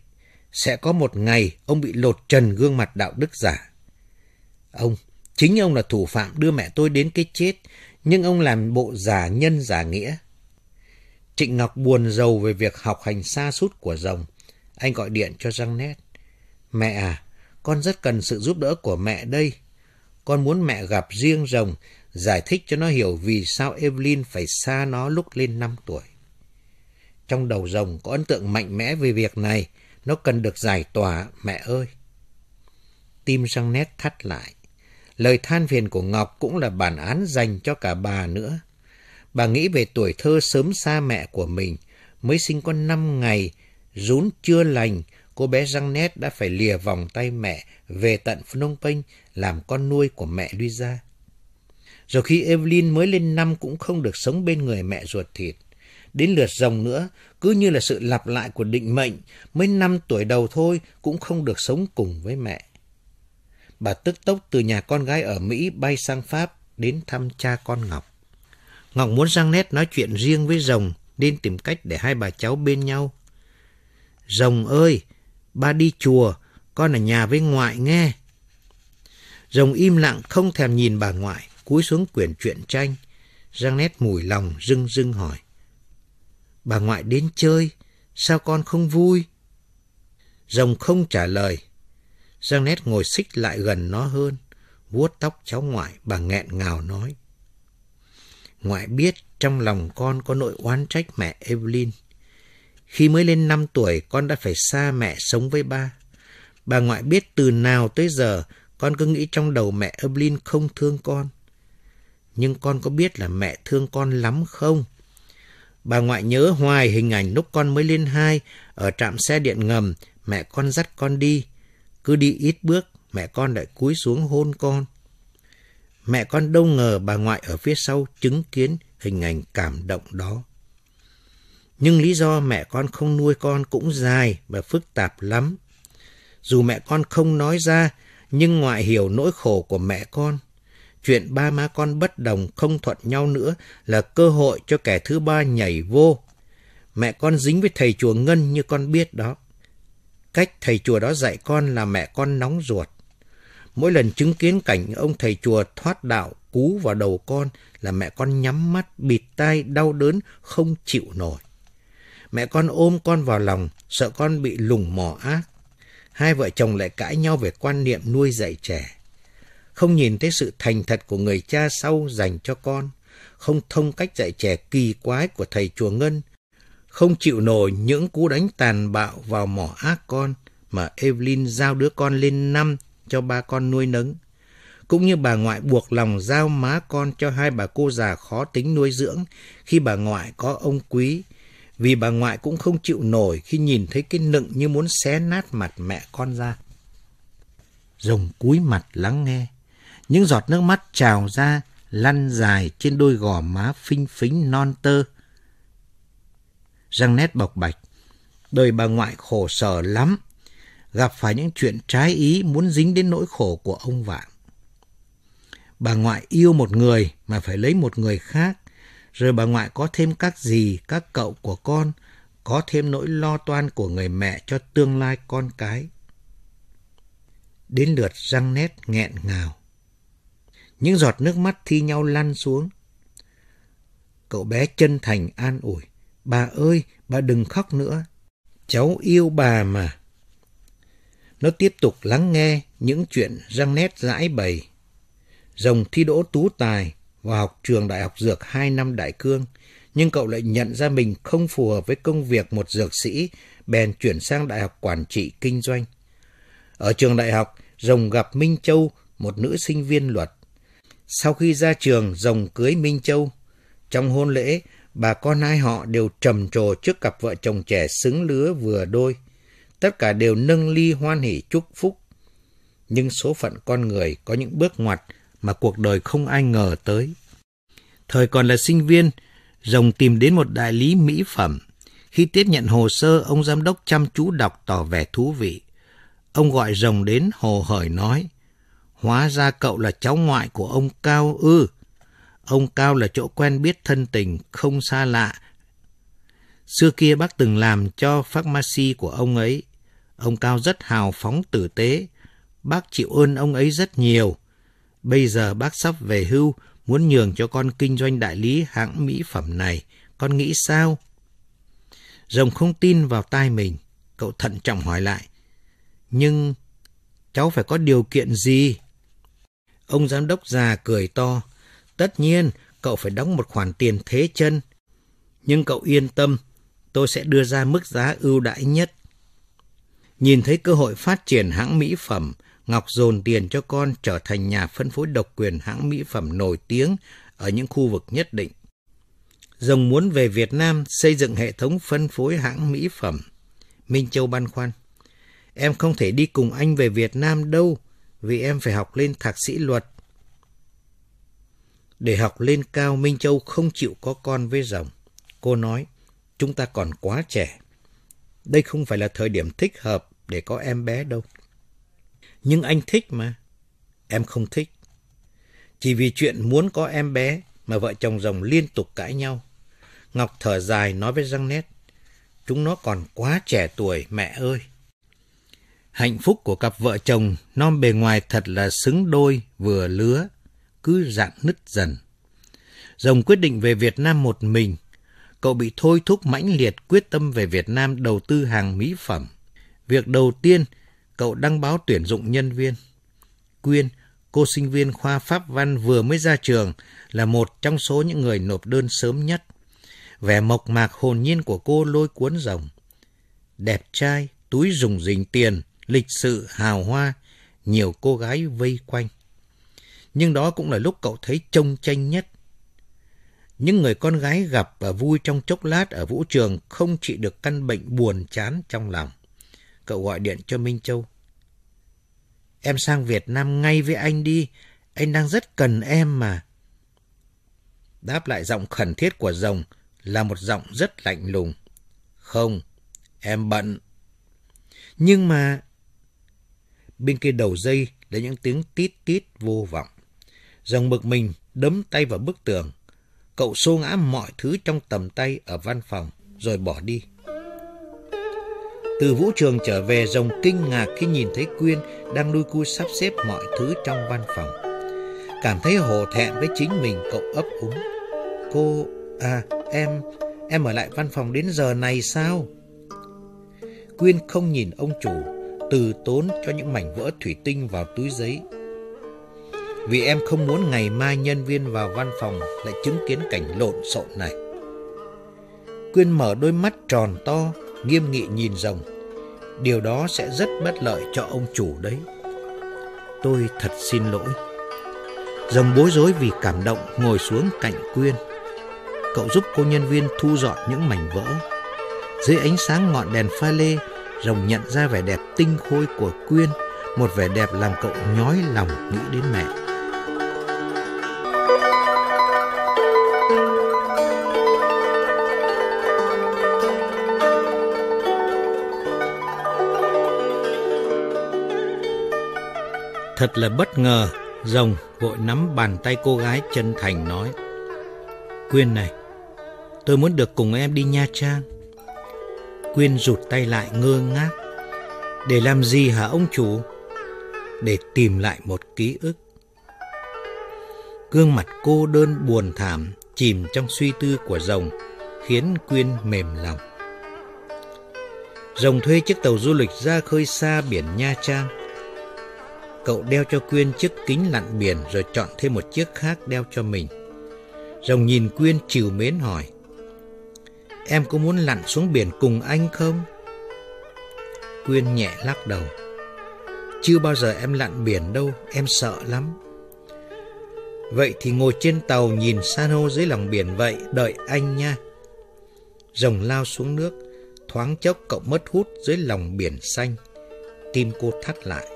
sẽ có một ngày ông bị lột trần gương mặt đạo đức giả. Ông Chính ông là thủ phạm đưa mẹ tôi đến cái chết, nhưng ông làm bộ giả nhân giả nghĩa. Trịnh Ngọc buồn rầu về việc học hành xa sút của rồng. Anh gọi điện cho Janet. Mẹ à, con rất cần sự giúp đỡ của mẹ đây. Con muốn mẹ gặp riêng rồng, giải thích cho nó hiểu vì sao Evelyn phải xa nó lúc lên 5 tuổi. Trong đầu rồng có ấn tượng mạnh mẽ về việc này, nó cần được giải tỏa, mẹ ơi. Tim Janet thắt lại, Lời than phiền của Ngọc cũng là bản án dành cho cả bà nữa. Bà nghĩ về tuổi thơ sớm xa mẹ của mình, mới sinh con năm ngày, rún chưa lành, cô bé răng nét đã phải lìa vòng tay mẹ về tận Phnom Penh làm con nuôi của mẹ Luisa. Rồi khi Evelyn mới lên năm cũng không được sống bên người mẹ ruột thịt. Đến lượt rồng nữa, cứ như là sự lặp lại của định mệnh, mới năm tuổi đầu thôi cũng không được sống cùng với mẹ bà tức tốc từ nhà con gái ở Mỹ bay sang Pháp đến thăm cha con Ngọc. Ngọc muốn sang nét nói chuyện riêng với Rồng nên tìm cách để hai bà cháu bên nhau. Rồng ơi, ba đi chùa, con ở nhà với ngoại nghe. Rồng im lặng không thèm nhìn bà ngoại, cúi xuống quyển truyện tranh. Giang nét mùi lòng rưng rưng hỏi. Bà ngoại đến chơi, sao con không vui? Rồng không trả lời, Janet ngồi xích lại gần nó hơn, vuốt tóc cháu ngoại, bà nghẹn ngào nói. Ngoại biết trong lòng con có nỗi oán trách mẹ Evelyn. Khi mới lên 5 tuổi, con đã phải xa mẹ sống với ba. Bà ngoại biết từ nào tới giờ, con cứ nghĩ trong đầu mẹ Evelyn không thương con. Nhưng con có biết là mẹ thương con lắm không? Bà ngoại nhớ hoài hình ảnh lúc con mới lên hai, ở trạm xe điện ngầm, mẹ con dắt con đi, cứ đi ít bước, mẹ con lại cúi xuống hôn con. Mẹ con đâu ngờ bà ngoại ở phía sau chứng kiến hình ảnh cảm động đó. Nhưng lý do mẹ con không nuôi con cũng dài và phức tạp lắm. Dù mẹ con không nói ra, nhưng ngoại hiểu nỗi khổ của mẹ con. Chuyện ba má con bất đồng không thuận nhau nữa là cơ hội cho kẻ thứ ba nhảy vô. Mẹ con dính với thầy chùa Ngân như con biết đó. Cách thầy chùa đó dạy con là mẹ con nóng ruột. Mỗi lần chứng kiến cảnh ông thầy chùa thoát đạo cú vào đầu con là mẹ con nhắm mắt, bịt tai, đau đớn, không chịu nổi. Mẹ con ôm con vào lòng, sợ con bị lùng mò ác. Hai vợ chồng lại cãi nhau về quan niệm nuôi dạy trẻ. Không nhìn thấy sự thành thật của người cha sau dành cho con, không thông cách dạy trẻ kỳ quái của thầy chùa Ngân, không chịu nổi những cú đánh tàn bạo vào mỏ ác con mà Evelyn giao đứa con lên năm cho ba con nuôi nấng, cũng như bà ngoại buộc lòng giao má con cho hai bà cô già khó tính nuôi dưỡng khi bà ngoại có ông quý, vì bà ngoại cũng không chịu nổi khi nhìn thấy cái nựng như muốn xé nát mặt mẹ con ra. Rồng cúi mặt lắng nghe, những giọt nước mắt trào ra, lăn dài trên đôi gò má phinh phính non tơ răng nét bộc bạch. Đời bà ngoại khổ sở lắm, gặp phải những chuyện trái ý muốn dính đến nỗi khổ của ông Vạn. Bà ngoại yêu một người mà phải lấy một người khác, rồi bà ngoại có thêm các gì, các cậu của con, có thêm nỗi lo toan của người mẹ cho tương lai con cái. Đến lượt răng nét nghẹn ngào. Những giọt nước mắt thi nhau lăn xuống. Cậu bé chân thành an ủi. Bà ơi, bà đừng khóc nữa. Cháu yêu bà mà. Nó tiếp tục lắng nghe những chuyện răng nét giải bày. Rồng thi đỗ tú tài vào học trường Đại học Dược 2 năm Đại Cương, nhưng cậu lại nhận ra mình không phù hợp với công việc một dược sĩ, bèn chuyển sang Đại học Quản trị Kinh doanh. Ở trường đại học, Rồng gặp Minh Châu, một nữ sinh viên luật. Sau khi ra trường, Rồng cưới Minh Châu. Trong hôn lễ, bà con hai họ đều trầm trồ trước cặp vợ chồng trẻ xứng lứa vừa đôi. Tất cả đều nâng ly hoan hỷ chúc phúc. Nhưng số phận con người có những bước ngoặt mà cuộc đời không ai ngờ tới. Thời còn là sinh viên, Rồng tìm đến một đại lý mỹ phẩm. Khi tiếp nhận hồ sơ, ông giám đốc chăm chú đọc tỏ vẻ thú vị. Ông gọi Rồng đến hồ hởi nói, Hóa ra cậu là cháu ngoại của ông Cao ư. Ông Cao là chỗ quen biết thân tình, không xa lạ. Xưa kia bác từng làm cho pharmacy của ông ấy. Ông Cao rất hào phóng tử tế. Bác chịu ơn ông ấy rất nhiều. Bây giờ bác sắp về hưu, muốn nhường cho con kinh doanh đại lý hãng mỹ phẩm này. Con nghĩ sao? Rồng không tin vào tai mình. Cậu thận trọng hỏi lại. Nhưng cháu phải có điều kiện gì? Ông giám đốc già cười to. Tất nhiên, cậu phải đóng một khoản tiền thế chân. Nhưng cậu yên tâm, tôi sẽ đưa ra mức giá ưu đãi nhất. Nhìn thấy cơ hội phát triển hãng mỹ phẩm, Ngọc dồn tiền cho con trở thành nhà phân phối độc quyền hãng mỹ phẩm nổi tiếng ở những khu vực nhất định. Rồng muốn về Việt Nam xây dựng hệ thống phân phối hãng mỹ phẩm. Minh Châu băn khoăn. Em không thể đi cùng anh về Việt Nam đâu, vì em phải học lên thạc sĩ luật để học lên cao, Minh Châu không chịu có con với rồng. Cô nói, chúng ta còn quá trẻ. Đây không phải là thời điểm thích hợp để có em bé đâu. Nhưng anh thích mà. Em không thích. Chỉ vì chuyện muốn có em bé mà vợ chồng rồng liên tục cãi nhau. Ngọc thở dài nói với răng nét. Chúng nó còn quá trẻ tuổi, mẹ ơi. Hạnh phúc của cặp vợ chồng non bề ngoài thật là xứng đôi, vừa lứa, cứ rạn nứt dần. Rồng quyết định về Việt Nam một mình. Cậu bị thôi thúc mãnh liệt quyết tâm về Việt Nam đầu tư hàng mỹ phẩm. Việc đầu tiên, cậu đăng báo tuyển dụng nhân viên. Quyên, cô sinh viên khoa Pháp Văn vừa mới ra trường, là một trong số những người nộp đơn sớm nhất. Vẻ mộc mạc hồn nhiên của cô lôi cuốn rồng. Đẹp trai, túi rùng rình tiền, lịch sự, hào hoa, nhiều cô gái vây quanh nhưng đó cũng là lúc cậu thấy trông tranh nhất. Những người con gái gặp và vui trong chốc lát ở vũ trường không trị được căn bệnh buồn chán trong lòng. Cậu gọi điện cho Minh Châu. Em sang Việt Nam ngay với anh đi, anh đang rất cần em mà. Đáp lại giọng khẩn thiết của rồng là một giọng rất lạnh lùng. Không, em bận. Nhưng mà... Bên kia đầu dây là những tiếng tít tít vô vọng. Rồng bực mình đấm tay vào bức tường. Cậu xô ngã mọi thứ trong tầm tay ở văn phòng rồi bỏ đi. Từ vũ trường trở về rồng kinh ngạc khi nhìn thấy Quyên đang lui cu sắp xếp mọi thứ trong văn phòng. Cảm thấy hổ thẹn với chính mình cậu ấp úng. Cô, à em, em ở lại văn phòng đến giờ này sao? Quyên không nhìn ông chủ, từ tốn cho những mảnh vỡ thủy tinh vào túi giấy vì em không muốn ngày mai nhân viên vào văn phòng lại chứng kiến cảnh lộn xộn này. Quyên mở đôi mắt tròn to, nghiêm nghị nhìn rồng. Điều đó sẽ rất bất lợi cho ông chủ đấy. Tôi thật xin lỗi. Rồng bối rối vì cảm động ngồi xuống cạnh Quyên. Cậu giúp cô nhân viên thu dọn những mảnh vỡ. Dưới ánh sáng ngọn đèn pha lê, rồng nhận ra vẻ đẹp tinh khôi của Quyên, một vẻ đẹp làm cậu nhói lòng nghĩ đến mẹ. Thật là bất ngờ, rồng vội nắm bàn tay cô gái chân thành nói. Quyên này, tôi muốn được cùng em đi Nha Trang. Quyên rụt tay lại ngơ ngác. Để làm gì hả ông chủ? Để tìm lại một ký ức. Gương mặt cô đơn buồn thảm chìm trong suy tư của rồng khiến Quyên mềm lòng. Rồng thuê chiếc tàu du lịch ra khơi xa biển Nha Trang Cậu đeo cho Quyên chiếc kính lặn biển rồi chọn thêm một chiếc khác đeo cho mình. Rồng nhìn Quyên chiều mến hỏi. Em có muốn lặn xuống biển cùng anh không? Quyên nhẹ lắc đầu. Chưa bao giờ em lặn biển đâu, em sợ lắm. Vậy thì ngồi trên tàu nhìn san hô dưới lòng biển vậy, đợi anh nha. Rồng lao xuống nước, thoáng chốc cậu mất hút dưới lòng biển xanh. Tim cô thắt lại.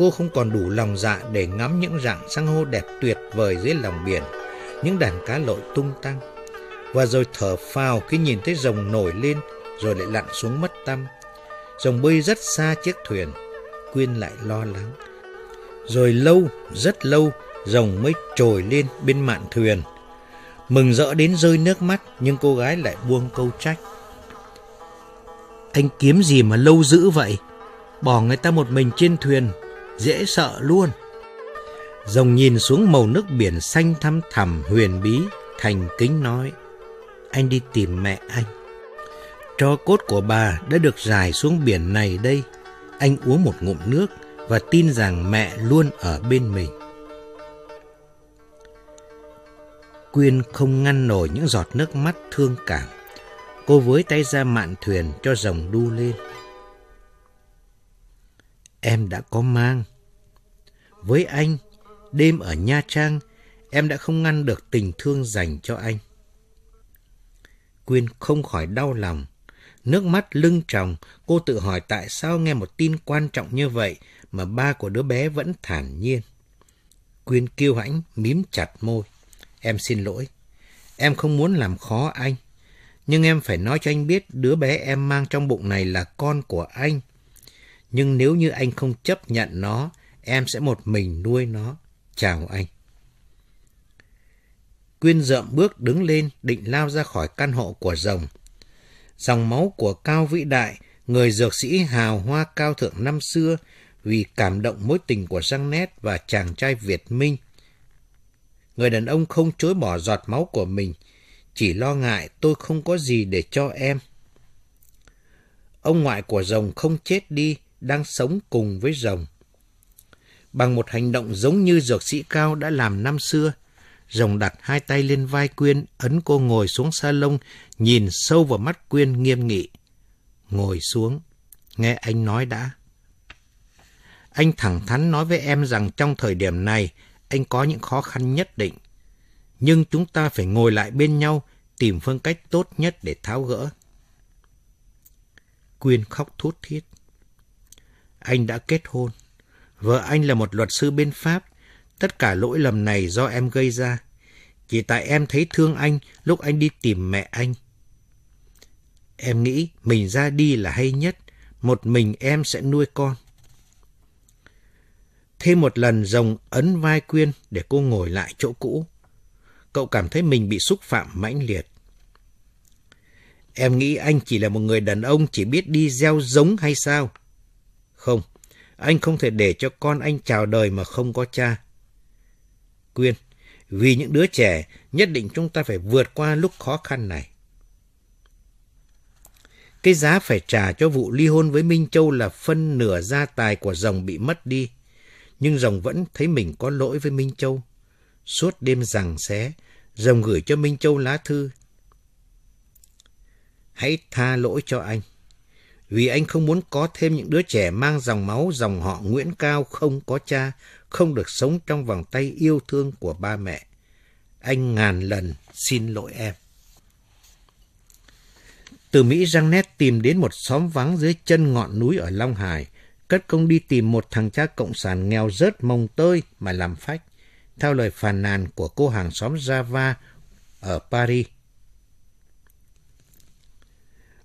Cô không còn đủ lòng dạ để ngắm những rặng san hô đẹp tuyệt vời dưới lòng biển, những đàn cá lội tung tăng. Và rồi thở phào khi nhìn thấy rồng nổi lên rồi lại lặn xuống mất tâm. Rồng bơi rất xa chiếc thuyền, Quyên lại lo lắng. Rồi lâu, rất lâu, rồng mới trồi lên bên mạn thuyền. Mừng rỡ đến rơi nước mắt, nhưng cô gái lại buông câu trách. Anh kiếm gì mà lâu dữ vậy? Bỏ người ta một mình trên thuyền dễ sợ luôn. Rồng nhìn xuống màu nước biển xanh thăm thẳm huyền bí, thành kính nói, anh đi tìm mẹ anh. Cho cốt của bà đã được dài xuống biển này đây. Anh uống một ngụm nước và tin rằng mẹ luôn ở bên mình. Quyên không ngăn nổi những giọt nước mắt thương cảm. Cô với tay ra mạn thuyền cho rồng đu lên. Em đã có mang. Với anh, đêm ở Nha Trang, em đã không ngăn được tình thương dành cho anh. Quyên không khỏi đau lòng. Nước mắt lưng tròng, cô tự hỏi tại sao nghe một tin quan trọng như vậy mà ba của đứa bé vẫn thản nhiên. Quyên kêu hãnh, mím chặt môi. Em xin lỗi. Em không muốn làm khó anh. Nhưng em phải nói cho anh biết đứa bé em mang trong bụng này là con của anh. Nhưng nếu như anh không chấp nhận nó, Em sẽ một mình nuôi nó. Chào anh. Quyên dậm bước đứng lên định lao ra khỏi căn hộ của rồng. Dòng máu của Cao Vĩ Đại, người dược sĩ hào hoa cao thượng năm xưa vì cảm động mối tình của Giang Nét và chàng trai Việt Minh. Người đàn ông không chối bỏ giọt máu của mình, chỉ lo ngại tôi không có gì để cho em. Ông ngoại của rồng không chết đi, đang sống cùng với rồng. Bằng một hành động giống như dược sĩ Cao đã làm năm xưa, Rồng đặt hai tay lên vai Quyên, ấn cô ngồi xuống salon, nhìn sâu vào mắt Quyên nghiêm nghị. Ngồi xuống, nghe anh nói đã. Anh thẳng thắn nói với em rằng trong thời điểm này, anh có những khó khăn nhất định. Nhưng chúng ta phải ngồi lại bên nhau, tìm phương cách tốt nhất để tháo gỡ. Quyên khóc thút thít. Anh đã kết hôn. Vợ anh là một luật sư bên Pháp. Tất cả lỗi lầm này do em gây ra. Chỉ tại em thấy thương anh lúc anh đi tìm mẹ anh. Em nghĩ mình ra đi là hay nhất. Một mình em sẽ nuôi con. Thêm một lần rồng ấn vai Quyên để cô ngồi lại chỗ cũ. Cậu cảm thấy mình bị xúc phạm mãnh liệt. Em nghĩ anh chỉ là một người đàn ông chỉ biết đi gieo giống hay sao? Không, anh không thể để cho con anh chào đời mà không có cha. Quyên, vì những đứa trẻ, nhất định chúng ta phải vượt qua lúc khó khăn này. Cái giá phải trả cho vụ ly hôn với Minh Châu là phân nửa gia tài của rồng bị mất đi. Nhưng rồng vẫn thấy mình có lỗi với Minh Châu. Suốt đêm rằng xé, rồng gửi cho Minh Châu lá thư. Hãy tha lỗi cho anh vì anh không muốn có thêm những đứa trẻ mang dòng máu dòng họ Nguyễn Cao không có cha, không được sống trong vòng tay yêu thương của ba mẹ. Anh ngàn lần xin lỗi em. Từ Mỹ Giang Nét tìm đến một xóm vắng dưới chân ngọn núi ở Long Hải, cất công đi tìm một thằng cha cộng sản nghèo rớt mồng tơi mà làm phách, theo lời phàn nàn của cô hàng xóm Java ở Paris.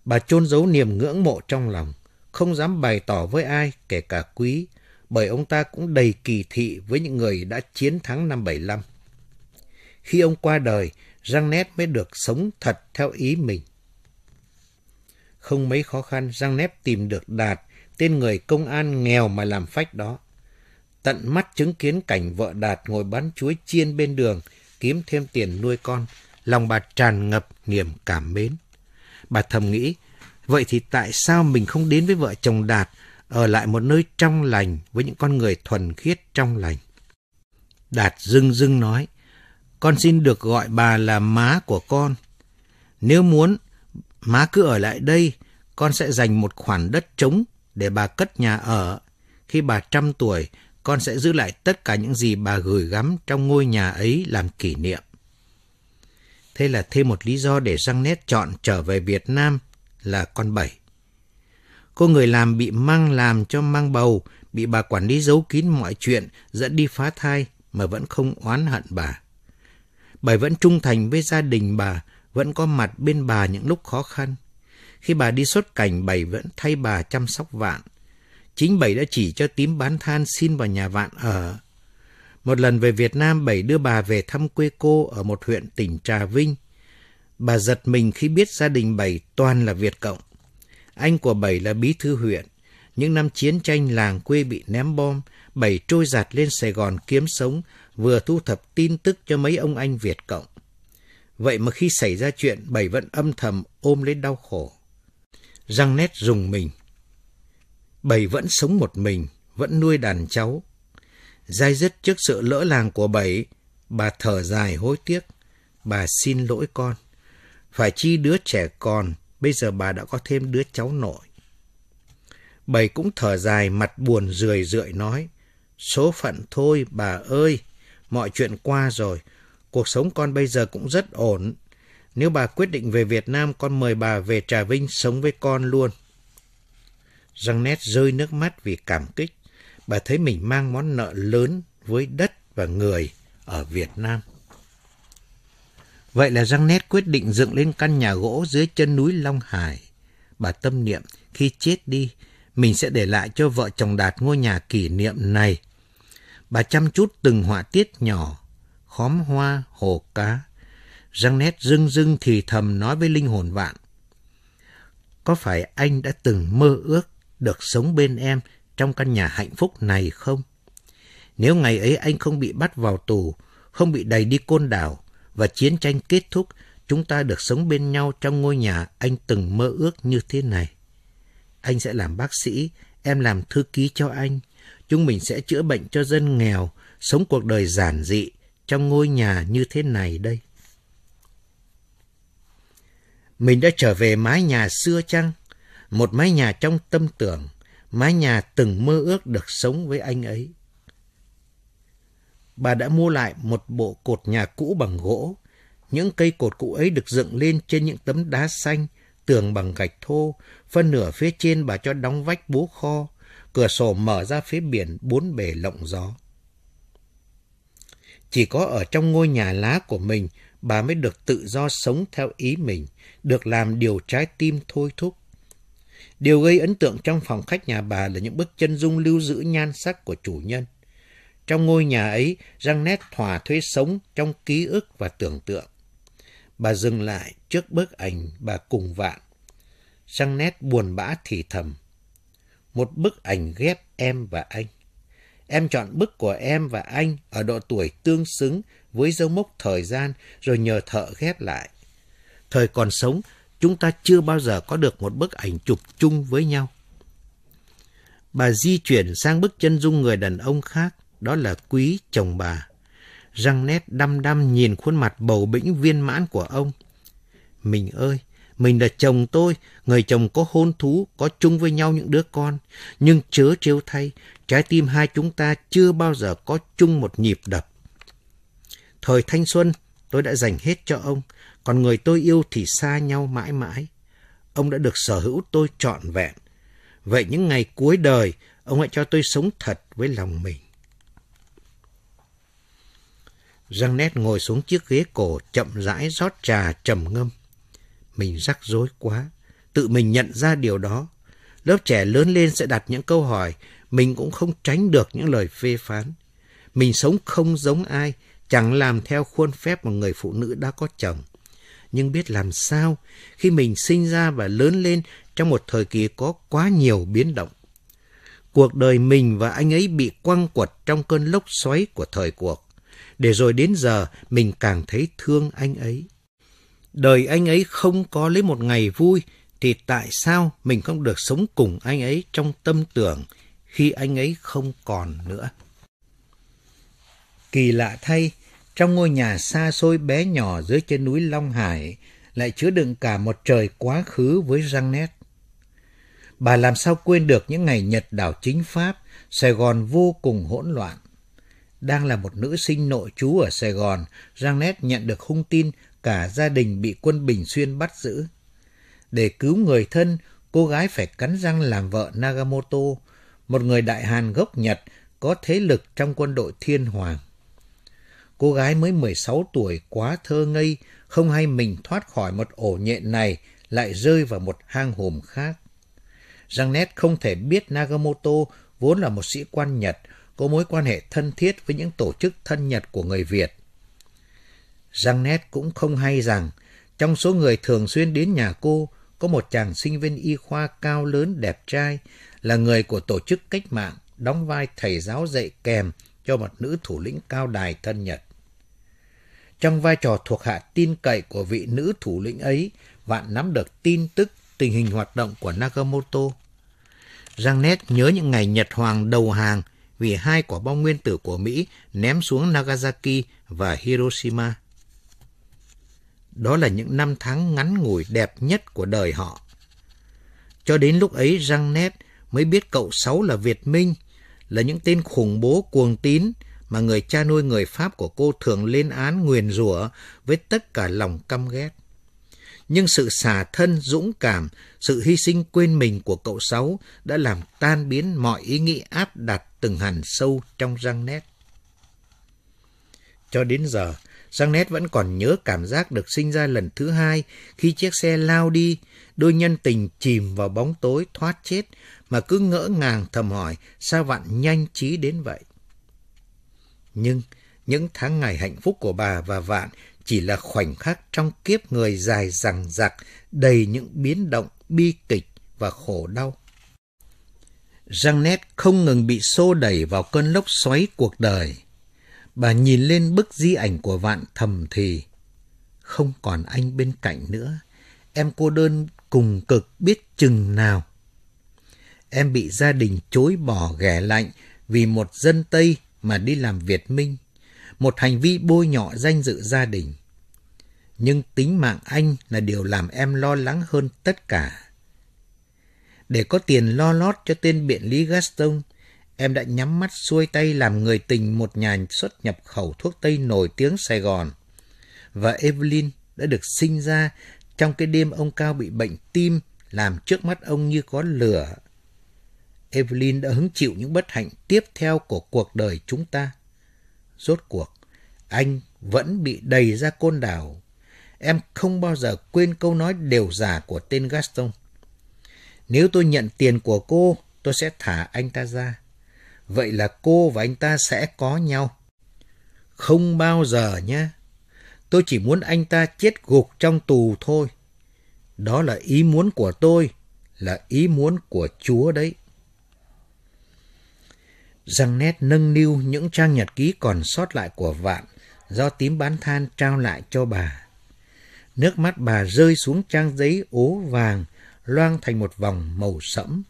Bà chôn giấu niềm ngưỡng mộ trong lòng, không dám bày tỏ với ai, kể cả quý, bởi ông ta cũng đầy kỳ thị với những người đã chiến thắng năm 75. Khi ông qua đời, nét mới được sống thật theo ý mình. Không mấy khó khăn, nét tìm được Đạt, tên người công an nghèo mà làm phách đó. Tận mắt chứng kiến cảnh vợ Đạt ngồi bán chuối chiên bên đường, kiếm thêm tiền nuôi con, lòng bà tràn ngập niềm cảm mến. Bà thầm nghĩ, vậy thì tại sao mình không đến với vợ chồng Đạt, ở lại một nơi trong lành với những con người thuần khiết trong lành? Đạt dưng dưng nói, con xin được gọi bà là má của con. Nếu muốn, má cứ ở lại đây, con sẽ dành một khoản đất trống để bà cất nhà ở. Khi bà trăm tuổi, con sẽ giữ lại tất cả những gì bà gửi gắm trong ngôi nhà ấy làm kỷ niệm. Thế là thêm một lý do để răng nét chọn trở về Việt Nam là con bảy. Cô người làm bị mang làm cho mang bầu, bị bà quản lý giấu kín mọi chuyện, dẫn đi phá thai mà vẫn không oán hận bà. Bảy vẫn trung thành với gia đình bà, vẫn có mặt bên bà những lúc khó khăn. Khi bà đi xuất cảnh, Bảy vẫn thay bà chăm sóc Vạn. Chính Bảy đã chỉ cho tím bán than xin vào nhà Vạn ở, một lần về Việt Nam, Bảy đưa bà về thăm quê cô ở một huyện tỉnh Trà Vinh. Bà giật mình khi biết gia đình Bảy toàn là Việt Cộng. Anh của Bảy là bí thư huyện. Những năm chiến tranh làng quê bị ném bom, Bảy trôi giạt lên Sài Gòn kiếm sống, vừa thu thập tin tức cho mấy ông anh Việt Cộng. Vậy mà khi xảy ra chuyện, Bảy vẫn âm thầm ôm lấy đau khổ. Răng nét rùng mình. Bảy vẫn sống một mình, vẫn nuôi đàn cháu, Dai dứt trước sự lỡ làng của bảy, bà thở dài hối tiếc. Bà xin lỗi con. Phải chi đứa trẻ con bây giờ bà đã có thêm đứa cháu nội. Bảy cũng thở dài mặt buồn rười rượi nói. Số phận thôi bà ơi, mọi chuyện qua rồi. Cuộc sống con bây giờ cũng rất ổn. Nếu bà quyết định về Việt Nam, con mời bà về Trà Vinh sống với con luôn. Răng nét rơi nước mắt vì cảm kích bà thấy mình mang món nợ lớn với đất và người ở Việt Nam. Vậy là Giang quyết định dựng lên căn nhà gỗ dưới chân núi Long Hải. Bà tâm niệm khi chết đi, mình sẽ để lại cho vợ chồng Đạt ngôi nhà kỷ niệm này. Bà chăm chút từng họa tiết nhỏ, khóm hoa, hồ cá. Giang nét rưng rưng thì thầm nói với linh hồn vạn. Có phải anh đã từng mơ ước được sống bên em trong căn nhà hạnh phúc này không? Nếu ngày ấy anh không bị bắt vào tù, không bị đầy đi côn đảo và chiến tranh kết thúc, chúng ta được sống bên nhau trong ngôi nhà anh từng mơ ước như thế này. Anh sẽ làm bác sĩ, em làm thư ký cho anh. Chúng mình sẽ chữa bệnh cho dân nghèo, sống cuộc đời giản dị trong ngôi nhà như thế này đây. Mình đã trở về mái nhà xưa chăng? Một mái nhà trong tâm tưởng, Mái nhà từng mơ ước được sống với anh ấy. Bà đã mua lại một bộ cột nhà cũ bằng gỗ. Những cây cột cũ ấy được dựng lên trên những tấm đá xanh, tường bằng gạch thô, phân nửa phía trên bà cho đóng vách bố kho, cửa sổ mở ra phía biển bốn bề lộng gió. Chỉ có ở trong ngôi nhà lá của mình, bà mới được tự do sống theo ý mình, được làm điều trái tim thôi thúc. Điều gây ấn tượng trong phòng khách nhà bà là những bức chân dung lưu giữ nhan sắc của chủ nhân. Trong ngôi nhà ấy, răng nét thỏa thuế sống trong ký ức và tưởng tượng. Bà dừng lại trước bức ảnh bà cùng vạn. Răng nét buồn bã thì thầm. Một bức ảnh ghép em và anh. Em chọn bức của em và anh ở độ tuổi tương xứng với dấu mốc thời gian rồi nhờ thợ ghép lại. Thời còn sống, chúng ta chưa bao giờ có được một bức ảnh chụp chung với nhau. Bà di chuyển sang bức chân dung người đàn ông khác, đó là quý chồng bà. Răng nét đăm đăm nhìn khuôn mặt bầu bĩnh viên mãn của ông. Mình ơi, mình là chồng tôi, người chồng có hôn thú, có chung với nhau những đứa con. Nhưng chớ trêu thay, trái tim hai chúng ta chưa bao giờ có chung một nhịp đập. Thời thanh xuân, tôi đã dành hết cho ông. Còn người tôi yêu thì xa nhau mãi mãi. Ông đã được sở hữu tôi trọn vẹn. Vậy những ngày cuối đời, ông hãy cho tôi sống thật với lòng mình. Janet ngồi xuống chiếc ghế cổ chậm rãi rót trà trầm ngâm. Mình rắc rối quá, tự mình nhận ra điều đó. Lớp trẻ lớn lên sẽ đặt những câu hỏi, mình cũng không tránh được những lời phê phán. Mình sống không giống ai, chẳng làm theo khuôn phép mà người phụ nữ đã có chồng nhưng biết làm sao khi mình sinh ra và lớn lên trong một thời kỳ có quá nhiều biến động. Cuộc đời mình và anh ấy bị quăng quật trong cơn lốc xoáy của thời cuộc. Để rồi đến giờ mình càng thấy thương anh ấy. Đời anh ấy không có lấy một ngày vui thì tại sao mình không được sống cùng anh ấy trong tâm tưởng khi anh ấy không còn nữa? Kỳ lạ thay, trong ngôi nhà xa xôi bé nhỏ dưới trên núi Long Hải lại chứa đựng cả một trời quá khứ với răng nét. Bà làm sao quên được những ngày Nhật đảo chính Pháp, Sài Gòn vô cùng hỗn loạn. Đang là một nữ sinh nội trú ở Sài Gòn, Janet nhận được hung tin cả gia đình bị quân Bình Xuyên bắt giữ. Để cứu người thân, cô gái phải cắn răng làm vợ Nagamoto, một người đại Hàn gốc Nhật có thế lực trong quân đội thiên hoàng cô gái mới 16 tuổi quá thơ ngây, không hay mình thoát khỏi một ổ nhện này lại rơi vào một hang hùm khác. jang-nét không thể biết Nagamoto vốn là một sĩ quan Nhật, có mối quan hệ thân thiết với những tổ chức thân Nhật của người Việt. jang-nét cũng không hay rằng, trong số người thường xuyên đến nhà cô, có một chàng sinh viên y khoa cao lớn đẹp trai, là người của tổ chức cách mạng, đóng vai thầy giáo dạy kèm cho một nữ thủ lĩnh cao đài thân Nhật. Trong vai trò thuộc hạ tin cậy của vị nữ thủ lĩnh ấy, vạn nắm được tin tức tình hình hoạt động của Nakamoto. Janet nhớ những ngày Nhật Hoàng đầu hàng vì hai quả bom nguyên tử của Mỹ ném xuống Nagasaki và Hiroshima. Đó là những năm tháng ngắn ngủi đẹp nhất của đời họ. Cho đến lúc ấy Janet mới biết cậu Sáu là Việt Minh, là những tên khủng bố cuồng tín mà người cha nuôi người Pháp của cô thường lên án nguyền rủa với tất cả lòng căm ghét. Nhưng sự xả thân, dũng cảm, sự hy sinh quên mình của cậu Sáu đã làm tan biến mọi ý nghĩ áp đặt từng hẳn sâu trong răng nét. Cho đến giờ, răng nét vẫn còn nhớ cảm giác được sinh ra lần thứ hai khi chiếc xe lao đi, đôi nhân tình chìm vào bóng tối thoát chết mà cứ ngỡ ngàng thầm hỏi sao vạn nhanh trí đến vậy. Nhưng những tháng ngày hạnh phúc của bà và Vạn chỉ là khoảnh khắc trong kiếp người dài dằng dặc, đầy những biến động bi kịch và khổ đau. Janet không ngừng bị xô đẩy vào cơn lốc xoáy cuộc đời. Bà nhìn lên bức di ảnh của Vạn thầm thì. Không còn anh bên cạnh nữa. Em cô đơn cùng cực biết chừng nào. Em bị gia đình chối bỏ ghẻ lạnh vì một dân Tây mà đi làm Việt Minh, một hành vi bôi nhọ danh dự gia đình. Nhưng tính mạng anh là điều làm em lo lắng hơn tất cả. Để có tiền lo lót cho tên biện lý Gaston, em đã nhắm mắt xuôi tay làm người tình một nhà xuất nhập khẩu thuốc Tây nổi tiếng Sài Gòn. Và Evelyn đã được sinh ra trong cái đêm ông Cao bị bệnh tim làm trước mắt ông như có lửa Evelyn đã hứng chịu những bất hạnh tiếp theo của cuộc đời chúng ta. Rốt cuộc, anh vẫn bị đầy ra côn đảo. Em không bao giờ quên câu nói đều giả của tên Gaston. Nếu tôi nhận tiền của cô, tôi sẽ thả anh ta ra. Vậy là cô và anh ta sẽ có nhau. Không bao giờ nhé. Tôi chỉ muốn anh ta chết gục trong tù thôi. Đó là ý muốn của tôi, là ý muốn của Chúa đấy. Răng nét nâng niu những trang nhật ký còn sót lại của vạn do tím bán than trao lại cho bà. Nước mắt bà rơi xuống trang giấy ố vàng, loang thành một vòng màu sẫm.